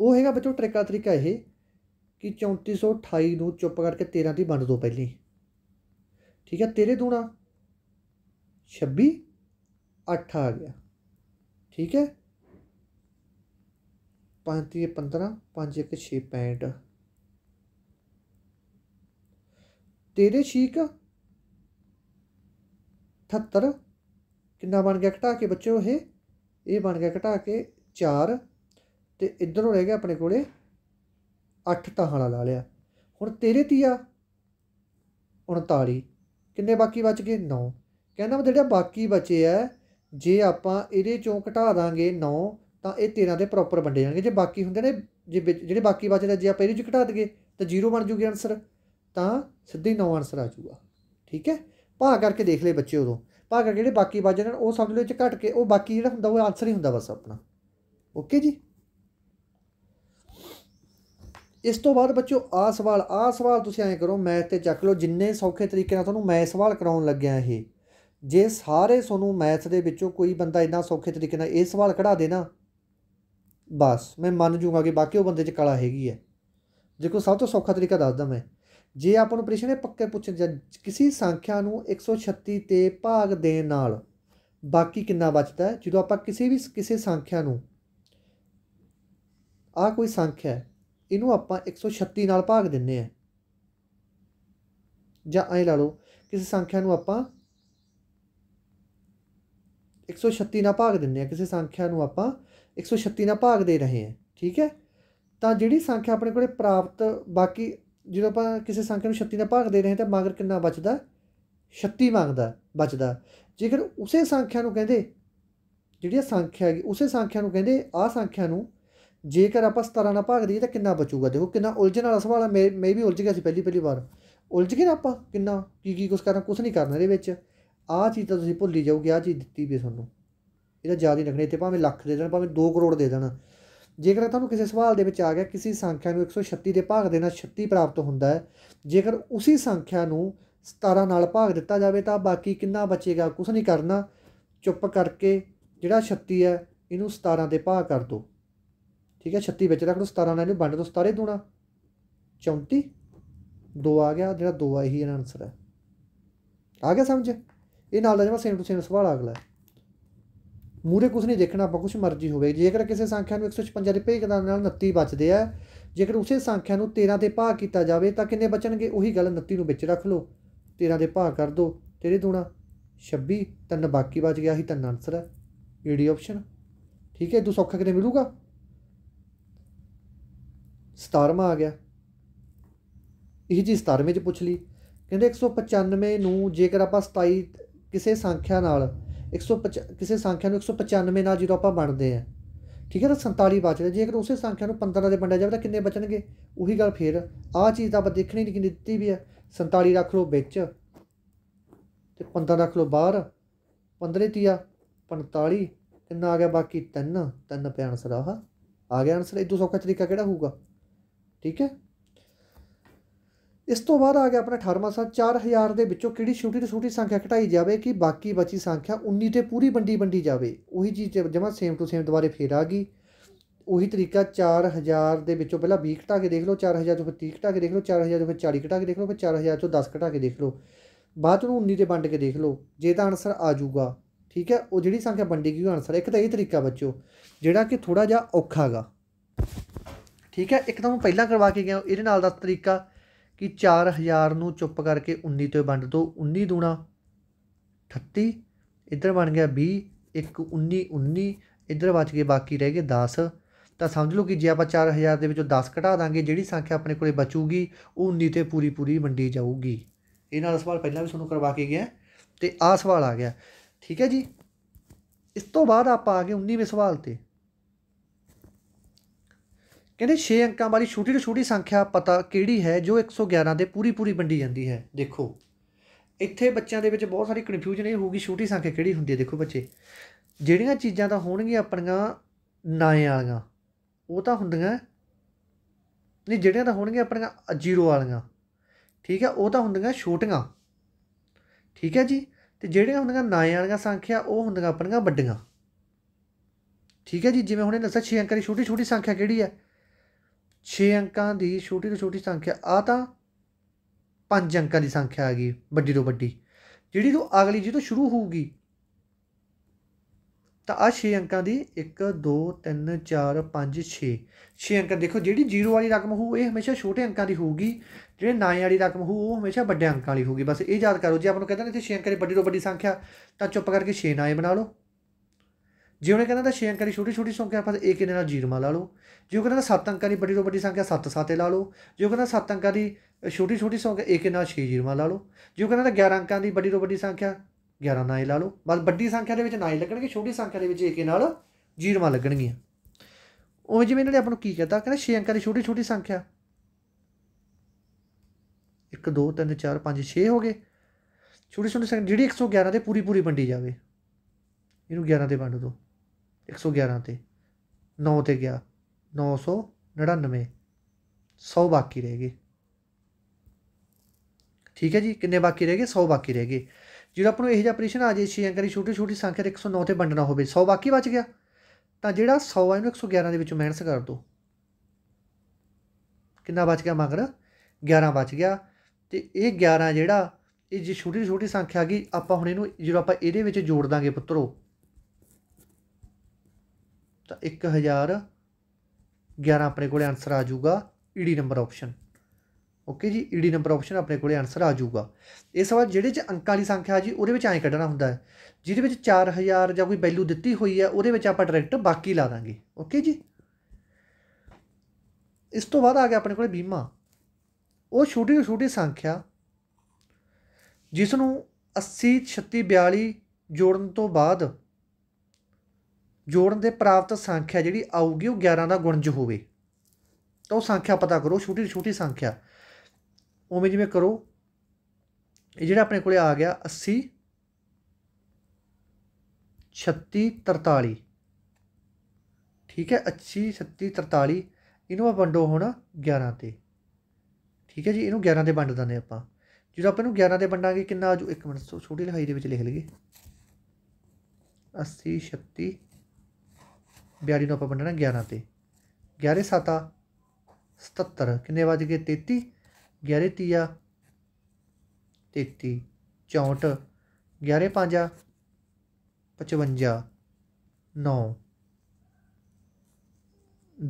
ਉਹ ਹੈਗਾ ਬੱਚੋ ਟ੍ਰਿਕ ਵਾਲਾ ਤਰੀਕਾ ਇਹ ਕਿ 3428 ਨੂੰ ਚੁੱਪ ਕਰਕੇ 13 ਦੀ ਵੰਡ ਦੋ ਪਹਿਲੀ ਠੀਕ ਹੈ ਤੇਰੇ ਦੂਣਾ 26 8 ਆ ਗਿਆ ਠੀਕ ਹੈ 5315 15 65 ਤੇਰੇ ਛੀਕ 78 ਕਿੰਨਾ ਬਣ ਗਿਆ ਘਟਾ ਕੇ ਬੱਚੋ ਇਹ ਇਹ ਬਣ ਗਿਆ ਘਟਾ ਕੇ 4 ਤੇ ਇਧਰੋਂ ਰਹਿ ਗਿਆ ਆਪਣੇ ਕੋਲੇ ਅੱਠ ਤਹਾਣਾ ਲਾ ਲਿਆ ਹੁਣ ਤੇਰੇ ਤੀਆ 39 ਕਿੰਨੇ ਬਾਕੀ ਬਚ ਗਏ 9 ਕਹਿੰਦਾ ਮੈਂ ਜਿਹੜਾ ਬਾਕੀ ਬਚੇ ਆ ਜੇ ਆਪਾਂ ਇਹਦੇ ਚੋਂ ਘਟਾ ਦਾਂਗੇ 9 ਤਾਂ ਇਹ 13 ਦੇ ਪ੍ਰੋਪਰ ਵੰਡੇ ਜਾਣਗੇ ਜੇ ਬਾਕੀ ਹੁੰਦੇ ਨੇ ਜੇ ਜਿਹੜੇ ਬਾਕੀ ਬਚਦੇ ਜੇ ਆਪਾਂ ਇਹਦੇ ਚੋਂ ਘਟਾ ਦਈਏ ਤਾਂ 0 ਬਣ ਜੂਗੀ ਆਨਸਰ ਤਾਂ ਸਿੱਧੇ 9 ਆਨਸਰ ਆ ਜੂਗਾ ਠੀਕ ਹੈ ਭਾਗ ਕਰਕੇ ਦੇਖ ਲੈ ਬੱਚੇ ਉਦੋਂ ਭਾਗ ਕਰਕੇ ਜਿਹੜੇ ਬਾਕੀ ਬਚਦੇ ਨੇ ਉਹ ਸਮਝ ਲਓ ਚ ਘਟ ਕੇ ਉਹ ਬਾਕੀ ਜਿਹੜਾ ਹੁੰਦਾ ਉਹ ਆਨਸਰ ਹੀ ਹੁੰਦਾ ਬਸ ਆਪਣਾ ਓਕੇ ਜੀ ਇਸ ਤੋਂ ਬਾਅਦ ਬੱਚਿਓ ਆ ਸਵਾਲ ਆ ਸਵਾਲ ਤੁਸੀਂ ਐਂ ਕਰੋ ਮੈਥ ਤੇ ਚੱਕ ਲਓ ਜਿੰਨੇ ਸੌਖੇ ਤਰੀਕੇ ਨਾਲ ਤੁਹਾਨੂੰ ਮੈਂ ਸਵਾਲ ਕਰਾਉਣ ਲੱਗਿਆ ਇਹ ਜੇ ਸਾਰੇ ਤੁਹਾਨੂੰ ਮੈਥ ਦੇ ਵਿੱਚੋਂ ਕੋਈ ਬੰਦਾ ਇੰਨਾ ਸੌਖੇ ਤਰੀਕੇ ਨਾਲ ਇਹ ਸਵਾਲ ਕਢਾ ਦੇ ਨਾ ਬਸ ਮੈਂ ਮੰਨ ਜੂਗਾ ਕਿ ਬਾਕੀ ਉਹ ਬੰਦੇ 'ਚ ਕਲਾ ਹੈਗੀ ਹੈ ਦੇਖੋ ਸਭ ਤੋਂ ਸੌਖਾ ਤਰੀਕਾ ਦੱਸਦਾ ਮੈਂ ਜੇ ਆਪਾਂ ਨੂੰ ਪ੍ਰਸ਼ਨ ਇਹ ਪੱਕੇ ਜਾਂ ਕਿਸੇ ਸੰਖਿਆ ਨੂੰ 136 ਤੇ ਭਾਗ ਦੇਣ ਨਾਲ ਬਾਕੀ ਕਿੰਨਾ ਬਚਦਾ ਹੈ ਜਦੋਂ ਆਪਾਂ ਕਿਸੇ ਵੀ ਕਿਸੇ ਸੰਖਿਆ ਨੂੰ ਆ ਕੋਈ ਸੰਖਿਆ ਹੈ ਇਹਨੂੰ ਆਪਾਂ 136 ਨਾਲ ਭਾਗ ਦਿੰਨੇ ਆ ਜਾਂ ਐ ਲਾ ਲਓ ਕਿਸੇ ਸੰਖਿਆ ਨੂੰ ਆਪਾਂ 136 ਨਾਲ ਭਾਗ ਦਿੰਨੇ ਆ ਕਿਸੇ ਸੰਖਿਆ ਨੂੰ ਆਪਾਂ 136 ਨਾਲ ਭਾਗ ਦੇ ਰਹੇ ਆ ਠੀਕ ਹੈ ਤਾਂ ਜਿਹੜੀ ਸੰਖਿਆ ਆਪਣੇ ਕੋਲੇ ਪ੍ਰਾਪਤ ਬਾਕੀ ਜਦੋਂ ਆਪਾਂ ਕਿਸੇ ਸੰਖਿਆ ਨੂੰ 36 ਨਾਲ ਭਾਗ ਦੇ ਰਹੇ ਤਾਂ ਮਾਗਰ ਕਿੰਨਾ ਬਚਦਾ 36 ਮੰਗਦਾ ਬਚਦਾ ਜੇਕਰ ਉਸੇ ਸੰਖਿਆ ਨੂੰ ਕਹਿੰਦੇ ਜਿਹੜੀ ਸੰਖਿਆ ਹੈਗੀ ਉਸੇ ਸੰਖਿਆ ਨੂੰ ਕਹਿੰਦੇ ਆ ਸੰਖਿਆ ਨੂੰ ਜੇਕਰ ਆਪਾਂ 17 ਨਾਲ ਭਾਗ ਦਈਏ ਤਾਂ ਕਿੰਨਾ ਬਚੂਗਾ ਦੇਖੋ ਕਿੰਨਾ ਉਲਝਣ ਵਾਲਾ ਸਵਾਲ ਹੈ ਮੈਂ ਵੀ ਉਲਝ ਗਿਆ ਸੀ ਪਹਿਲੀ ਪਹਿਲੀ ਵਾਰ ਉਲਝ ਗਏ ਨਾ ਆਪਾਂ ਕਿੰਨਾ ਕੀ ਕੀ ਕੁਝ ਕਰਨਾ ਕੁਝ ਨਹੀਂ ਕਰਨਾ ਇਹਦੇ ਵਿੱਚ ਆਹ ਚੀਜ਼ ਤਾਂ ਤੁਸੀਂ ਭੁੱਲੀ ਜਾਓਗੇ ਆਹ ਚੀਜ਼ ਦਿੱਤੀ ਵੀ ਤੁਹਾਨੂੰ ਇਹਦਾ ਯਾਦ ਹੀ ਰੱਖਣਾ ਇੱਥੇ ਭਾਵੇਂ ਲੱਖ ਦੇ ਦੇਣ ਭਾਵੇਂ 2 ਕਰੋੜ ਦੇ ਦੇਣ ਜੇਕਰ ਤੁਹਾਨੂੰ ਕਿਸੇ ਸਵਾਲ ਦੇ ਵਿੱਚ ਆ ਗਿਆ ਕਿਸੇ ਸੰਖਿਆ ਨੂੰ 136 ਦੇ ਭਾਗ ਦੇ ਨਾਲ 36 ਪ੍ਰਾਪਤ ਹੁੰਦਾ ਹੈ ਜੇਕਰ ਉਸੇ ਸੰਖਿਆ ਨੂੰ 17 ਨਾਲ ਭਾਗ ਦਿੱਤਾ ਜਾਵੇ ਤਾਂ ਬਾਕੀ ਕਿੰਨਾ ਬਚੇਗਾ ਕੁਝ ਨਹੀਂ ਕਰਨਾ ਚੁੱਪ ਕਰਕੇ ਜਿਹੜਾ 36 ਹੈ ਇਹਨੂੰ 17 ਦੇ ਭਾਗ ਕਰ ਦਿਓ ਠੀਕ ਹੈ 36 ਵਿੱਚ ਰੱਖ ਲਓ 17 ਨਾਲ ਇਹਨੂੰ ਵੰਡ ਦੋ 17 ਦੂਣਾ 34 2 ਆ ਗਿਆ ਜਿਹੜਾ 2 ਆ ਇਹੀ ਇਹਨਾਂ ਆਨਸਰ ਹੈ ਆ ਗਿਆ ਸਮਝ ਇਹ ਨਾਲ ਦਾ ਜਿਹੜਾ ਸੇਮ ਟੂ ਸੇਮ ਸਵਾਲ ਅਗਲਾ ਮੂਰੇ ਕੁਝ ਨਹੀਂ ਦੇਖਣਾ ਆਪਾਂ ਕੁਝ ਮਰਜ਼ੀ ਹੋਵੇ ਜੇਕਰ ਕਿਸੇ ਸੰਖਿਆ ਨੂੰ 156 ਦੇ ਭੇਗ ਦਾ ਨਾਲ 29 ਬਚਦੇ ਆ ਜੇਕਰ ਉਸੇ ਸੰਖਿਆ ਨੂੰ 13 ਦੇ ਭਾਗ ਕੀਤਾ ਜਾਵੇ ਤਾਂ ਕਿੰਨੇ ਬਚਣਗੇ ਉਹੀ ਗੱਲ 29 ਨੂੰ ਵਿੱਚ ਰੱਖ ਲਓ 13 ਦੇ ਭਾਗ ਕਰ ਦਿਓ ਤੇਰੇ ਦੂਣਾ 26 ਤਿੰਨ ਬਾਕੀ ਬਚ ਗਿਆ ਹੀ ਤਾਂ ਆਨਸਰ ਹੈ ਏਡੀ ਆਪਸ਼ਨ ਠੀਕ ਹੈ ਤੂੰ ਸੌਖਾ ਕਿਤੇ ਮਿਲੂਗਾ 17ਵਾਂ ਆ ਗਿਆ ਇਹ ਜੀ 17ਵੇਂ ਚ ਪੁੱਛ ਲਈ ਕਹਿੰਦੇ 195 ਨੂੰ ਜੇਕਰ ਆਪਾਂ 27 ਕਿਸੇ ਸੰਖਿਆ ਨਾਲ 150 ਕਿਸੇ ਸੰਖਿਆ ਨੂੰ 195 ਨਾਲ ਜਦੋਂ ਆਪਾਂ ਬਣਦੇ ਆ ਠੀਕ ਹੈ ਤਾਂ 47 ਬਚਦੇ ਜੇਕਰ ਉਸੇ ਸੰਖਿਆ ਨੂੰ 15 ਦੇ ਵੰਡਿਆ ਜਾਵੇ ਤਾਂ ਕਿੰਨੇ ਬਚਣਗੇ ਉਹੀ ਗੱਲ ਫੇਰ ਆ ਚੀਜ਼ ਤਾਂ ਆਪਾਂ ਦੇਖਣੀ ਨਹੀਂ ਕਿ ਦਿੱਤੀ ਵੀ ਆ 47 ਰੱਖ ਲਓ ਵਿੱਚ ਤੇ 15 ਰੱਖ ਲਓ ਬਾਹਰ 15 ਤੀਆ 45 ਕਿੰਨਾ ਆ ਗਿਆ ਬਾਕੀ 3 3 ਪਿਆ ਆਹ ਆ ਗਿਆ ਆਨਸਰ ਇਹ ਤੋਂ ਸੌਖਾ ਤਰੀਕਾ ਕਿਹੜਾ ਹੋਊਗਾ ਠੀਕ ਹੈ ਇਸ ਤੋਂ ਬਾਅਦ ਆ ਗਿਆ ਆਪਣਾ 18ਵਾਂ ਸਾਲ 4000 ਦੇ ਵਿੱਚੋਂ ਕਿਹੜੀ ਛੋਟੀ ਤੋਂ ਛੋਟੀ ਸੰਖਿਆ ਘਟਾਈ ਜਾਵੇ ਕਿ ਬਾਕੀ ਬਚੀ ਸੰਖਿਆ 19 ਤੇ ਪੂਰੀ ਵੰਡੀ ਵੰਡੀ ਜਾਵੇ ਉਹੀ ਚੀਜ਼ ਜਮਾ ਸੇਮ ਟੂ ਸੇਮ ਦੁਬਾਰੇ ਫੇਰ ਆ ਗਈ ਉਹੀ ਤਰੀਕਾ 4000 ਦੇ ਵਿੱਚੋਂ ਪਹਿਲਾਂ 20 ਘਟਾ ਕੇ ਦੇਖ ਲਓ 4000 ਚੋਂ ਫਿਰ 30 ਘਟਾ ਕੇ ਦੇਖ ਲਓ 4000 ਚੋਂ ਫਿਰ 40 ਘਟਾ ਕੇ ਦੇਖ ਲਓ ਫਿਰ 4000 ਚੋਂ 10 ਘਟਾ ਕੇ ਦੇਖ ਲਓ ਬਾਅਦ ਨੂੰ 19 ਤੇ ਵੰਡ ਕੇ ਦੇਖ ਲਓ ਜੇ ਤਾਂ ਆਨਸਰ ਆ ਜਾਊਗਾ ਠੀਕ ਹੈ ਉਹ ਜਿਹੜੀ ਸੰਖਿਆ ਵੰਡੀ ਗਈ ਉਹ ਆਨਸਰ ਇੱਕ ਤਾਂ ਇਹ ਤਰੀਕਾ ਬੱਚੋ ਜਿਹੜਾ ਕਿ ਥੋੜਾ ਜਿਹਾ ਔਖਾਗਾ ਠੀਕ ਹੈ ਇੱਕ ਤਾਂ ਮੈਂ ਪਹਿਲਾਂ ਕਰਵਾ ਕੇ ਗਿਆ ਇਹਦੇ ਨਾਲ ਦਾ ਤਰੀਕਾ ਕਿ 4000 ਨੂੰ ਚੁੱਪ ਕਰਕੇ 19 ਤੋਂ ਵੰਡ ਦੋ 19 ਦੂਣਾ 38 ਇੱਧਰ ਬਣ ਗਿਆ 20 ਇੱਕ 19 19 ਇੱਧਰ ਬਚ ਗਏ ਬਾਕੀ ਰਹਿ ਗਏ 10 ਤਾਂ ਸਮਝ ਲਓ ਕਿ ਜੇ ਆਪਾਂ 4000 ਦੇ ਵਿੱਚੋਂ 10 ਘਟਾ ਦਾਂਗੇ ਜਿਹੜੀ ਸੰਖਿਆ ਆਪਣੇ ਕੋਲੇ ਬਚੂਗੀ ਉਹ 19 ਤੇ ਪੂਰੀ ਪੂਰੀ ਵੰਡੀ ਜਾਊਗੀ ਇਹ ਨਾਲ ਸਵਾਲ ਪਹਿਲਾਂ ਵੀ ਤੁਹਾਨੂੰ ਕਰਵਾ ਕੇ ਗਿਆ ਤੇ ਆ ਸਵਾਲ ਆ ਗਿਆ ਠੀਕ ਹੈ ਜੀ ਇਸ ਤੋਂ ਬਾਅਦ ਆਪਾਂ ਆ ਗਏ 19ਵੇਂ ਸਵਾਲ ਤੇ ਕਹਿੰਦੇ 6 ਅੰਕਾਂ ਵਾਲੀ ਛੋਟੀ ਤੋਂ ਛੋਟੀ ਸੰਖਿਆ ਪਤਾ ਕਿਹੜੀ ਹੈ ਜੋ 111 ਦੇ ਪੂਰੀ ਪੂਰੀ ਵੰਡੀ ਜਾਂਦੀ ਹੈ ਦੇਖੋ ਇੱਥੇ ਬੱਚਿਆਂ ਦੇ ਵਿੱਚ ਬਹੁਤ ਸਾਰੀ ਕਨਫਿਊਜ਼ਨ ਇਹ ਹੋਊਗੀ ਛੋਟੀ ਸੰਖਿਆ ਕਿਹੜੀ ਹੁੰਦੀ ਹੈ ਦੇਖੋ ਬੱਚੇ ਜਿਹੜੀਆਂ ਚੀਜ਼ਾਂ ਤਾਂ ਹੋਣਗੀਆਂ ਆਪਣੀਆਂ ਨਾਏ ਵਾਲੀਆਂ ਉਹ ਤਾਂ ਹੁੰਦੀਆਂ ਨਹੀਂ ਜਿਹੜੀਆਂ ਤਾਂ ਹੋਣਗੀਆਂ ਆਪਣੀਆਂ ਜ਼ੀਰੋ ਵਾਲੀਆਂ ਠੀਕ ਹੈ ਉਹ ਤਾਂ ਹੁੰਦੀਆਂ ਛੋਟੀਆਂ ਠੀਕ ਹੈ ਜੀ ਤੇ ਜਿਹੜੀਆਂ ਹੁੰਦੀਆਂ ਨਾਏ ਵਾਲੀਆਂ ਸੰਖਿਆ ਉਹ ਹੁੰਦੀਆਂ ਆਪਣੀਆਂ ਵੱਡੀਆਂ ਠੀਕ ਹੈ ਜੀ ਜਿਵੇਂ ਹੁਣੇ ਦੱਸਿਆ 6 ਅੰਕਾਂ ਦੀ ਛੋਟੀ ਛੋਟੀ ਸੰਖਿਆ ਕਿਹੜੀ ਹੈ 6 ਅੰਕਾਂ ਦੀ ਛੋਟੀ ਤੋਂ ਛੋਟੀ ਸੰਖਿਆ ਆ ਤਾਂ 5 ਅੰਕਾਂ ਦੀ ਸੰਖਿਆ ਆ ਗਈ ਵੱਡੀ ਤੋਂ ਵੱਡੀ ਜਿਹੜੀ ਤੋਂ ਅਗਲੀ ਤੋਂ ਸ਼ੁਰੂ ਹੋਊਗੀ ਤਾਂ ਆ 6 ਅੰਕਾਂ ਦੀ 1 2 3 4 5 6 6 ਅੰਕਾਂ ਦੇਖੋ ਜਿਹੜੀ 0 ਵਾਲੀ ਰਕਮ ਹੋਊ ਇਹ ਹਮੇਸ਼ਾ ਛੋਟੇ ਅੰਕਾਂ ਦੀ ਹੋਊਗੀ ਜਿਹੜੇ 9 ਵਾਲੀ ਰਕਮ ਹੋਊ ਉਹ ਹਮੇਸ਼ਾ ਵੱਡੇ ਅੰਕਾਂ ਵਾਲੀ ਹੋਊਗੀ ਬਸ ਇਹ ਯਾਦ ਕਰੋ ਜੇ ਆਪਾਂ ਨੂੰ ਕਹਿੰਦੇ ਨੇ ਇੱਥੇ 6 ਅੰਕਾਂ ਦੀ ਵੱਡੀ ਤੋਂ ਵੱਡੀ ਸੰਖਿਆ ਤਾਂ ਚੁੱਪ ਕਰਕੇ 6 9 ਬਣਾ ਲਓ ਜੇ ਉਹਨੇ ਕਹਿੰਦਾ ਤਾਂ 6 ਅੰਕਾਂ ਦੀ ਛੋਟੀ ਛੋਟੀ ਸੰਖਿਆ ਆਪਾਂ ਇੱਕ ਇਹਦੇ ਨਾਲ ਜੀਰਮਾ ਲਾ ਲਓ ਜੇ ਉਹ ਕਹਿੰਦਾ 7 ਅੰਕਾਂ ਦੀ ਵੱਡੀ ਤੋਂ ਵੱਡੀ ਸੰਖਿਆ 7 ਸਾਤੇ ਲਾ ਲਓ ਜੇ ਉਹ ਕਹਿੰਦਾ 7 ਅੰਕਾਂ ਦੀ ਛੋਟੀ ਛੋਟੀ ਸੰਖਿਆ ਇੱਕ ਇਹਦੇ ਨਾਲ 6 ਜੀਰਮਾ ਲਾ ਲਓ ਜੇ ਉਹ ਕਹਿੰਦਾ 11 ਅੰਕਾਂ ਦੀ ਵੱਡੀ ਤੋਂ ਵੱਡੀ ਸੰਖਿਆ 11 ਨਾਲ ਲਾ ਲਓ ਬਸ ਵੱਡੀ ਸੰਖਿਆ ਦੇ ਵਿੱਚ ਨਾਲ ਲੱਗਣਗੇ ਛੋਟੀ ਸੰਖਿਆ ਦੇ ਵਿੱਚ ਇੱਕ ਨਾਲ ਜੀਰਮਾ ਲੱਗਣਗੀਆਂ ਉਵੇਂ ਜਿਵੇਂ ਇਹਨਾਂ ਨੇ ਆਪਾਂ ਨੂੰ ਕੀ ਕਹਤਾ ਕਹਿੰਦਾ 6 ਅੰਕਾਂ ਦੀ ਛੋਟੀ ਛੋਟੀ ਸੰਖਿਆ 1 2 3 4 5 6 ਹੋ ਗਏ ਛੋਟੀ ਛੋਟੀ ਸੰਖਿਆ ਜਿਹੜੀ 111 ਦੇ ਪੂਰੀ ਪੂਰੀ ਵੰਡੀ ਜਾਵੇ ਇਹਨੂੰ 11 ਦੇ ਵੰਡ ਦੋ 111 'ਤੇ 9 'ਤੇ ਗਿਆ 999 100 ਬਾਕੀ ਰਹਿ ਗਏ ਠੀਕ ਹੈ ਜੀ ਕਿੰਨੇ ਬਾਕੀ ਰਹਿ ਗਏ 100 ਬਾਕੀ ਰਹਿ ਗਏ ਜਿਹੜਾ ਆਪਾਂ ਨੂੰ ਇਹ ਜਿਹਾ ਆਪਰੇਸ਼ਨ ਆ ਜੇ ਛੇ ਅੰਕਾਂ ਦੀ ਛੋਟੀ ਛੋਟੀ ਸੰਖਿਆ 109 ਤੇ ਵੰਡਣਾ ਹੋਵੇ 100 ਬਾਕੀ ਬਚ ਗਿਆ ਤਾਂ ਜਿਹੜਾ 100 ਆ ਇਹਨੂੰ 111 ਦੇ ਵਿੱਚੋਂ ਮਾਈਨਸ ਕਰ ਦੋ ਕਿੰਨਾ ਬਚ ਗਿਆ ਮਗਰ 11 ਬਚ ਗਿਆ ਤੇ ਇਹ 11 ਜਿਹੜਾ ਇਹ ਜੇ ਛੋਟੀ ਛੋਟੀ ਸੰਖਿਆ ਆ ਗਈ ਆਪਾਂ ਹੁਣ ਇਹਨੂੰ ਜਦੋਂ ਆਪਾਂ ਇਹਦੇ ਵਿੱਚ ਜੋੜ ਦਾਂਗੇ ਪੁੱਤਰੋ ਤਾਂ 1011 ਆਪਣੇ ਕੋਲੇ ਆਨਸਰ ਆ ਜਾਊਗਾ ਈਡੀ ਨੰਬਰ ਆਪਸ਼ਨ ਓਕੇ ਜੀ ਈਡੀ ਨੰਬਰ ਆਪਸ਼ਨ ਆਪਣੇ ਕੋਲੇ ਆਨਸਰ ਆ ਜਾਊਗਾ ਇਸ ਸਵਾਲ ਜਿਹੜੇ ਚ ਅੰਕਾਂ ਵਾਲੀ ਸੰਖਿਆ ਜੀ ਉਹਦੇ ਵਿੱਚ ਐਂ ਕੱਢਣਾ ਹੁੰਦਾ ਹੈ ਜਿਹਦੇ ਵਿੱਚ 4000 ਜਾਂ ਕੋਈ ਵੈਲਿਊ ਦਿੱਤੀ ਹੋਈ ਹੈ ਉਹਦੇ ਵਿੱਚ ਆਪਾਂ ਡਾਇਰੈਕਟ ਬਾਕੀ ਲਾ ਦਾਂਗੇ ਓਕੇ ਜੀ ਇਸ ਤੋਂ ਬਾਅਦ ਆ ਗਿਆ ਆਪਣੇ ਕੋਲੇ ਬੀਮਾ ਉਹ ਛੋਟੀ ਛੋਟੀ ਸੰਖਿਆ ਜਿਸ ਨੂੰ 80 36 42 ਜੋੜਨ ਤੋਂ ਬਾਅਦ ਜੋੜਨ ਦੇ ਪ੍ਰਾਪਤ ਸੰਖਿਆ ਜਿਹੜੀ ਆਊਗੀ ਉਹ 11 ਦਾ ਗੁਣਜ ਹੋਵੇ ਤਾਂ ਉਹ ਸੰਖਿਆ ਪਤਾ ਕਰੋ ਛੋਟੀ ਛੋਟੀ ਸੰਖਿਆ ਉਵੇਂ ਜਿਵੇਂ ਕਰੋ ਇਹ ਜਿਹੜਾ ਆਪਣੇ ਕੋਲੇ ਆ ਗਿਆ 80 36 43 ਠੀਕ ਹੈ 80 36 43 ਇਹਨੂੰ ਆ ਵੰਡੋ ਹੁਣ 11 ਤੇ ਠੀਕ ਹੈ ਜੀ ਇਹਨੂੰ 11 ਤੇ ਵੰਡ ਦਿੰਦੇ ਆਪਾਂ ਜਦੋਂ ਆਪਾਂ ਇਹਨੂੰ 11 ਤੇ ਵੰਡਾਂਗੇ ਕਿੰਨਾ ਆਜੂ 1 ਮਿੰਟ ਛੋਟੀ ਲਿਖਾਈ ਦੇ ਵਿੱਚ ਲਿਖ ਲਈਏ 80 36 42 ਨੂੰ ਆਪਾਂ ਵੰਡਣਾ 11 ਤੇ 11 7 77 ਕਿੰਨੇ ਵੱਜ ਗਏ 33 11 ਤੀਆ 33 64 11 ਪੰਜਾ 55 9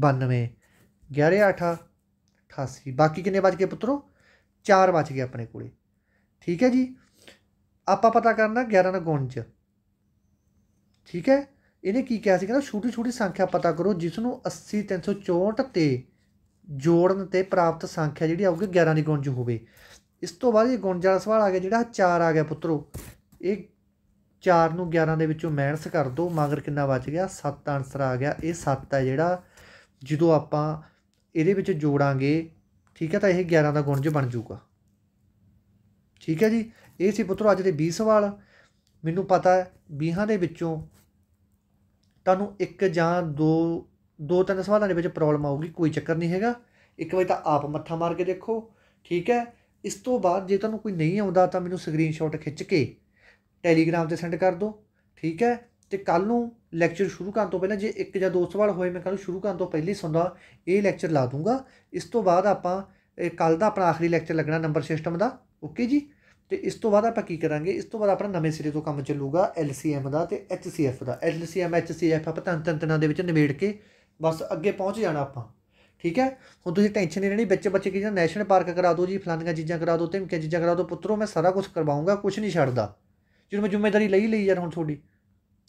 92 11 8 88 ਬਾਕੀ ਕਿੰਨੇ ਵੱਜ ਗਏ ਪੁੱਤਰੋ 4 ਵੱਜ ਗਏ ਆਪਣੇ ਕੋਲੇ ਠੀਕ ਹੈ ਜੀ ਆਪਾਂ ਪਤਾ ਕਰਨਾ 11 ਦਾ ਗੁਣ ਚ ਠੀਕ ਹੈ ਇਹਨੇ ਕੀ ਕਿਹਾ ਸੀ ਕਹਿੰਦਾ ਛੋਟੀ ਛੋਟੀ ਸੰਖਿਆ ਪਤਾ ਕਰੋ ਜਿਸ ਨੂੰ 80 364 ਤੇ ਜੋੜਨ ਤੇ ਪ੍ਰਾਪਤ ਸੰਖਿਆ ਜਿਹੜੀ ਆਊਗੀ 11 ਦੀ ਗੁਣਜ ਹੋਵੇ ਇਸ ਤੋਂ ਬਾਅਦ ਇਹ ਗੁਣਜ ਵਾਲਾ ਸਵਾਲ ਆ ਗਿਆ ਜਿਹੜਾ 4 ਆ ਗਿਆ ਪੁੱਤਰੋ ਇਹ 4 ਨੂੰ 11 ਦੇ ਵਿੱਚੋਂ ਮਾਈਨਸ ਕਰ ਦੋ ਮਗਰ ਕਿੰਨਾ ਬਚ ਗਿਆ 7 ਆਨਸਰ ਆ ਗਿਆ ਇਹ 7 ਹੈ ਜਿਹੜਾ ਜਦੋਂ ਆਪਾਂ ਇਹਦੇ ਵਿੱਚ ਜੋੜਾਂਗੇ ਠੀਕ ਹੈ ਤਾਂ ਇਹ 11 ਦਾ ਗੁਣਜ ਬਣ ਜਾਊਗਾ ਠੀਕ ਹੈ ਜੀ ਇਹ ਸੀ ਪੁੱਤਰੋ ਅੱਜ ਦੇ 20 ਸਵਾਲ ਮੈਨੂੰ ਪਤਾ ਹੈ 20 ਦੇ ਵਿੱਚੋਂ ਤੁਹਾਨੂੰ ਇੱਕ ਜਾਂ ਦੋ ਦੋ ਤਿੰਨ ਸਵਾਲਾਂ ਦੇ ਵਿੱਚ ਪ੍ਰੋਬਲਮ ਆਊਗੀ ਕੋਈ ਚੱਕਰ ਨਹੀਂ ਹੈਗਾ ਇੱਕ ਵਾਰੀ ਤਾਂ ਆਪ ਮੱਥਾ ਮਾਰ ਕੇ ਦੇਖੋ ਠੀਕ ਹੈ ਇਸ ਤੋਂ ਬਾਅਦ ਜੇ ਤੁਹਾਨੂੰ ਕੋਈ ਨਹੀਂ ਆਉਂਦਾ ਤਾਂ ਮੈਨੂੰ ਸਕਰੀਨਸ਼ਾਟ ਖਿੱਚ ਕੇ ਟੈਲੀਗ੍ਰਾਮ ਤੇ ਸੈਂਡ ਕਰ ਦਿਓ ਠੀਕ ਹੈ ਤੇ ਕੱਲ ਨੂੰ ਲੈਕਚਰ ਸ਼ੁਰੂ ਕਰਨ ਤੋਂ ਪਹਿਲਾਂ ਜੇ ਇੱਕ ਜਾਂ ਦੋ ਸਵਾਲ ਹੋਏ ਮੈਂ ਕੱਲ ਨੂੰ ਸ਼ੁਰੂ ਕਰਨ ਤੋਂ ਪਹਿਲੇ ਸੁਣਦਾ ਇਹ ਲੈਕਚਰ ਲਾ ਦੂੰਗਾ ਇਸ ਤੋਂ ਬਾਅਦ ਆਪਾਂ ਕੱਲ ਦਾ ਆਪਣਾ ਆਖਰੀ ਲੈਕਚਰ ਲੱਗਣਾ ਨੰਬਰ ਸਿਸਟਮ ਦਾ ਓਕੇ ਜੀ ਤੇ ਇਸ ਤੋਂ ਬਾਅਦ ਆਪਾਂ ਕੀ ਕਰਾਂਗੇ ਇਸ ਤੋਂ ਬਾਅਦ ਆਪਣਾ ਨਵੇਂ ਸਿਰੇ ਤੋਂ ਕੰਮ ਚੱਲੂਗਾ LCM ਦਾ ਤੇ HCF ਦਾ LCM HCF ਆਪਾਂ ਤਾਂ ਤੰਤਨਾਂ ਦੇ ਵਿੱਚ ਨਿਵੇੜ ਕੇ ਬਸ ਅੱਗੇ ਪਹੁੰਚ ਜਾਣਾ ਆਪਾਂ ਠੀਕ ਹੈ ਹੁਣ ਤੁਸੀਂ ਟੈਨਸ਼ਨ ਨਹੀਂ ਲੈਣੀ ਬੱਚੇ ਬੱਚੇ ਕਹਿੰਦੇ ਨੈਸ਼ਨਲ ਪਾਰਕ ਕਰਾ ਦੋ ਜੀ ਫਲਾਨੀਆਂ ਚੀਜ਼ਾਂ ਕਰਾ ਤੇ ਕਿ ਚੀਜ਼ਾਂ ਕਰਾ ਦੋ ਪੁੱਤਰੋ ਮੈਂ ਸਾਰਾ ਕੁਝ ਕਰਵਾਉਂਗਾ ਕੁਝ ਨਹੀਂ ਛੱਡਦਾ ਜਦੋਂ ਮੈਂ ਜ਼ਿੰਮੇਵਾਰੀ ਲਈ ਲਈ ਯਾਰ ਹੁਣ ਤੁਹਾਡੀ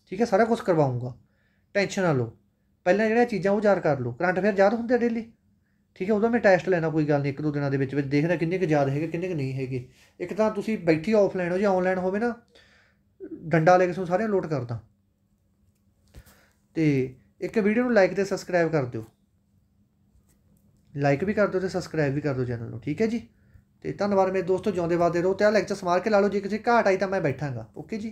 ਠੀਕ ਹੈ ਸਾਰਾ ਕੁਝ ਕਰਵਾਉਂਗਾ ਟੈਨਸ਼ਨ ਨਾ ਲਓ ਪਹਿਲਾਂ ਜਿਹੜਾ ਚੀਜ਼ਾਂ ਉਹ ਯਾਦ ਕਰ ਲਓ ਕਰੰਟ ਅਫੇਅਰ ਯਾਦ ਹੁੰਦੇ ਡੇਲੀ ਠੀਕ ਹੈ ਉਹਦਾ ਮੈਂ ਟੈਸਟ ਲੈਣਾ ਕੋਈ ਗੱਲ ਨਹੀਂ ਇੱਕ ਦੋ ਦਿਨਾਂ ਦੇ ਵਿੱਚ ਵਿੱਚ ਦੇਖਦਾ ਕਿੰਨੇ ਕੁ ਯਾਦ ਹੈਗੇ ਕਿੰਨੇ ਕੁ ਨਹੀਂ ਹੈਗੇ ਇੱਕ ਤਾਂ ਤੁਸੀਂ ਬੈਠੀ ਆਫਲਾਈਨ ਹੋ ਜਾਂ ਆਨਲਾਈਨ ਹੋਵੇ ਨਾ ਡੰਡਾ ਲੈ ਕੇ ਸੋ ਸਾਰਿਆਂ ਲੋਟ ਕਰਦਾ ਤੇ ਇੱਕ ਵੀਡੀਓ ਨੂੰ ਲਾਈਕ ਤੇ ਸਬਸਕ੍ਰਾਈਬ ਕਰ ਦਿਓ ਲਾਈਕ ਵੀ ਕਰ ਦਿਓ ਤੇ ਸਬਸਕ੍ਰਾਈਬ ਵੀ ਕਰ ਦਿਓ ਚੈਨਲ ਨੂੰ ਠੀਕ ਹੈ ਜੀ ਤੇ ਧੰਨਵਾਦ ਮੇਰੇ ਦੋਸਤੋ ਜਿਉਂਦੇ ਵਾਦੇ ਰਹੋ ਤੇ ਆ ਲੈਕਚਰ ਸਮਾਰ ਕੇ ਲਾ ਲਓ ਜੇ ਕਿਸੇ ਘਾਟ ਆਈ ਤਾਂ ਮੈਂ ਬੈਠਾਂਗਾ ਓਕੇ ਜੀ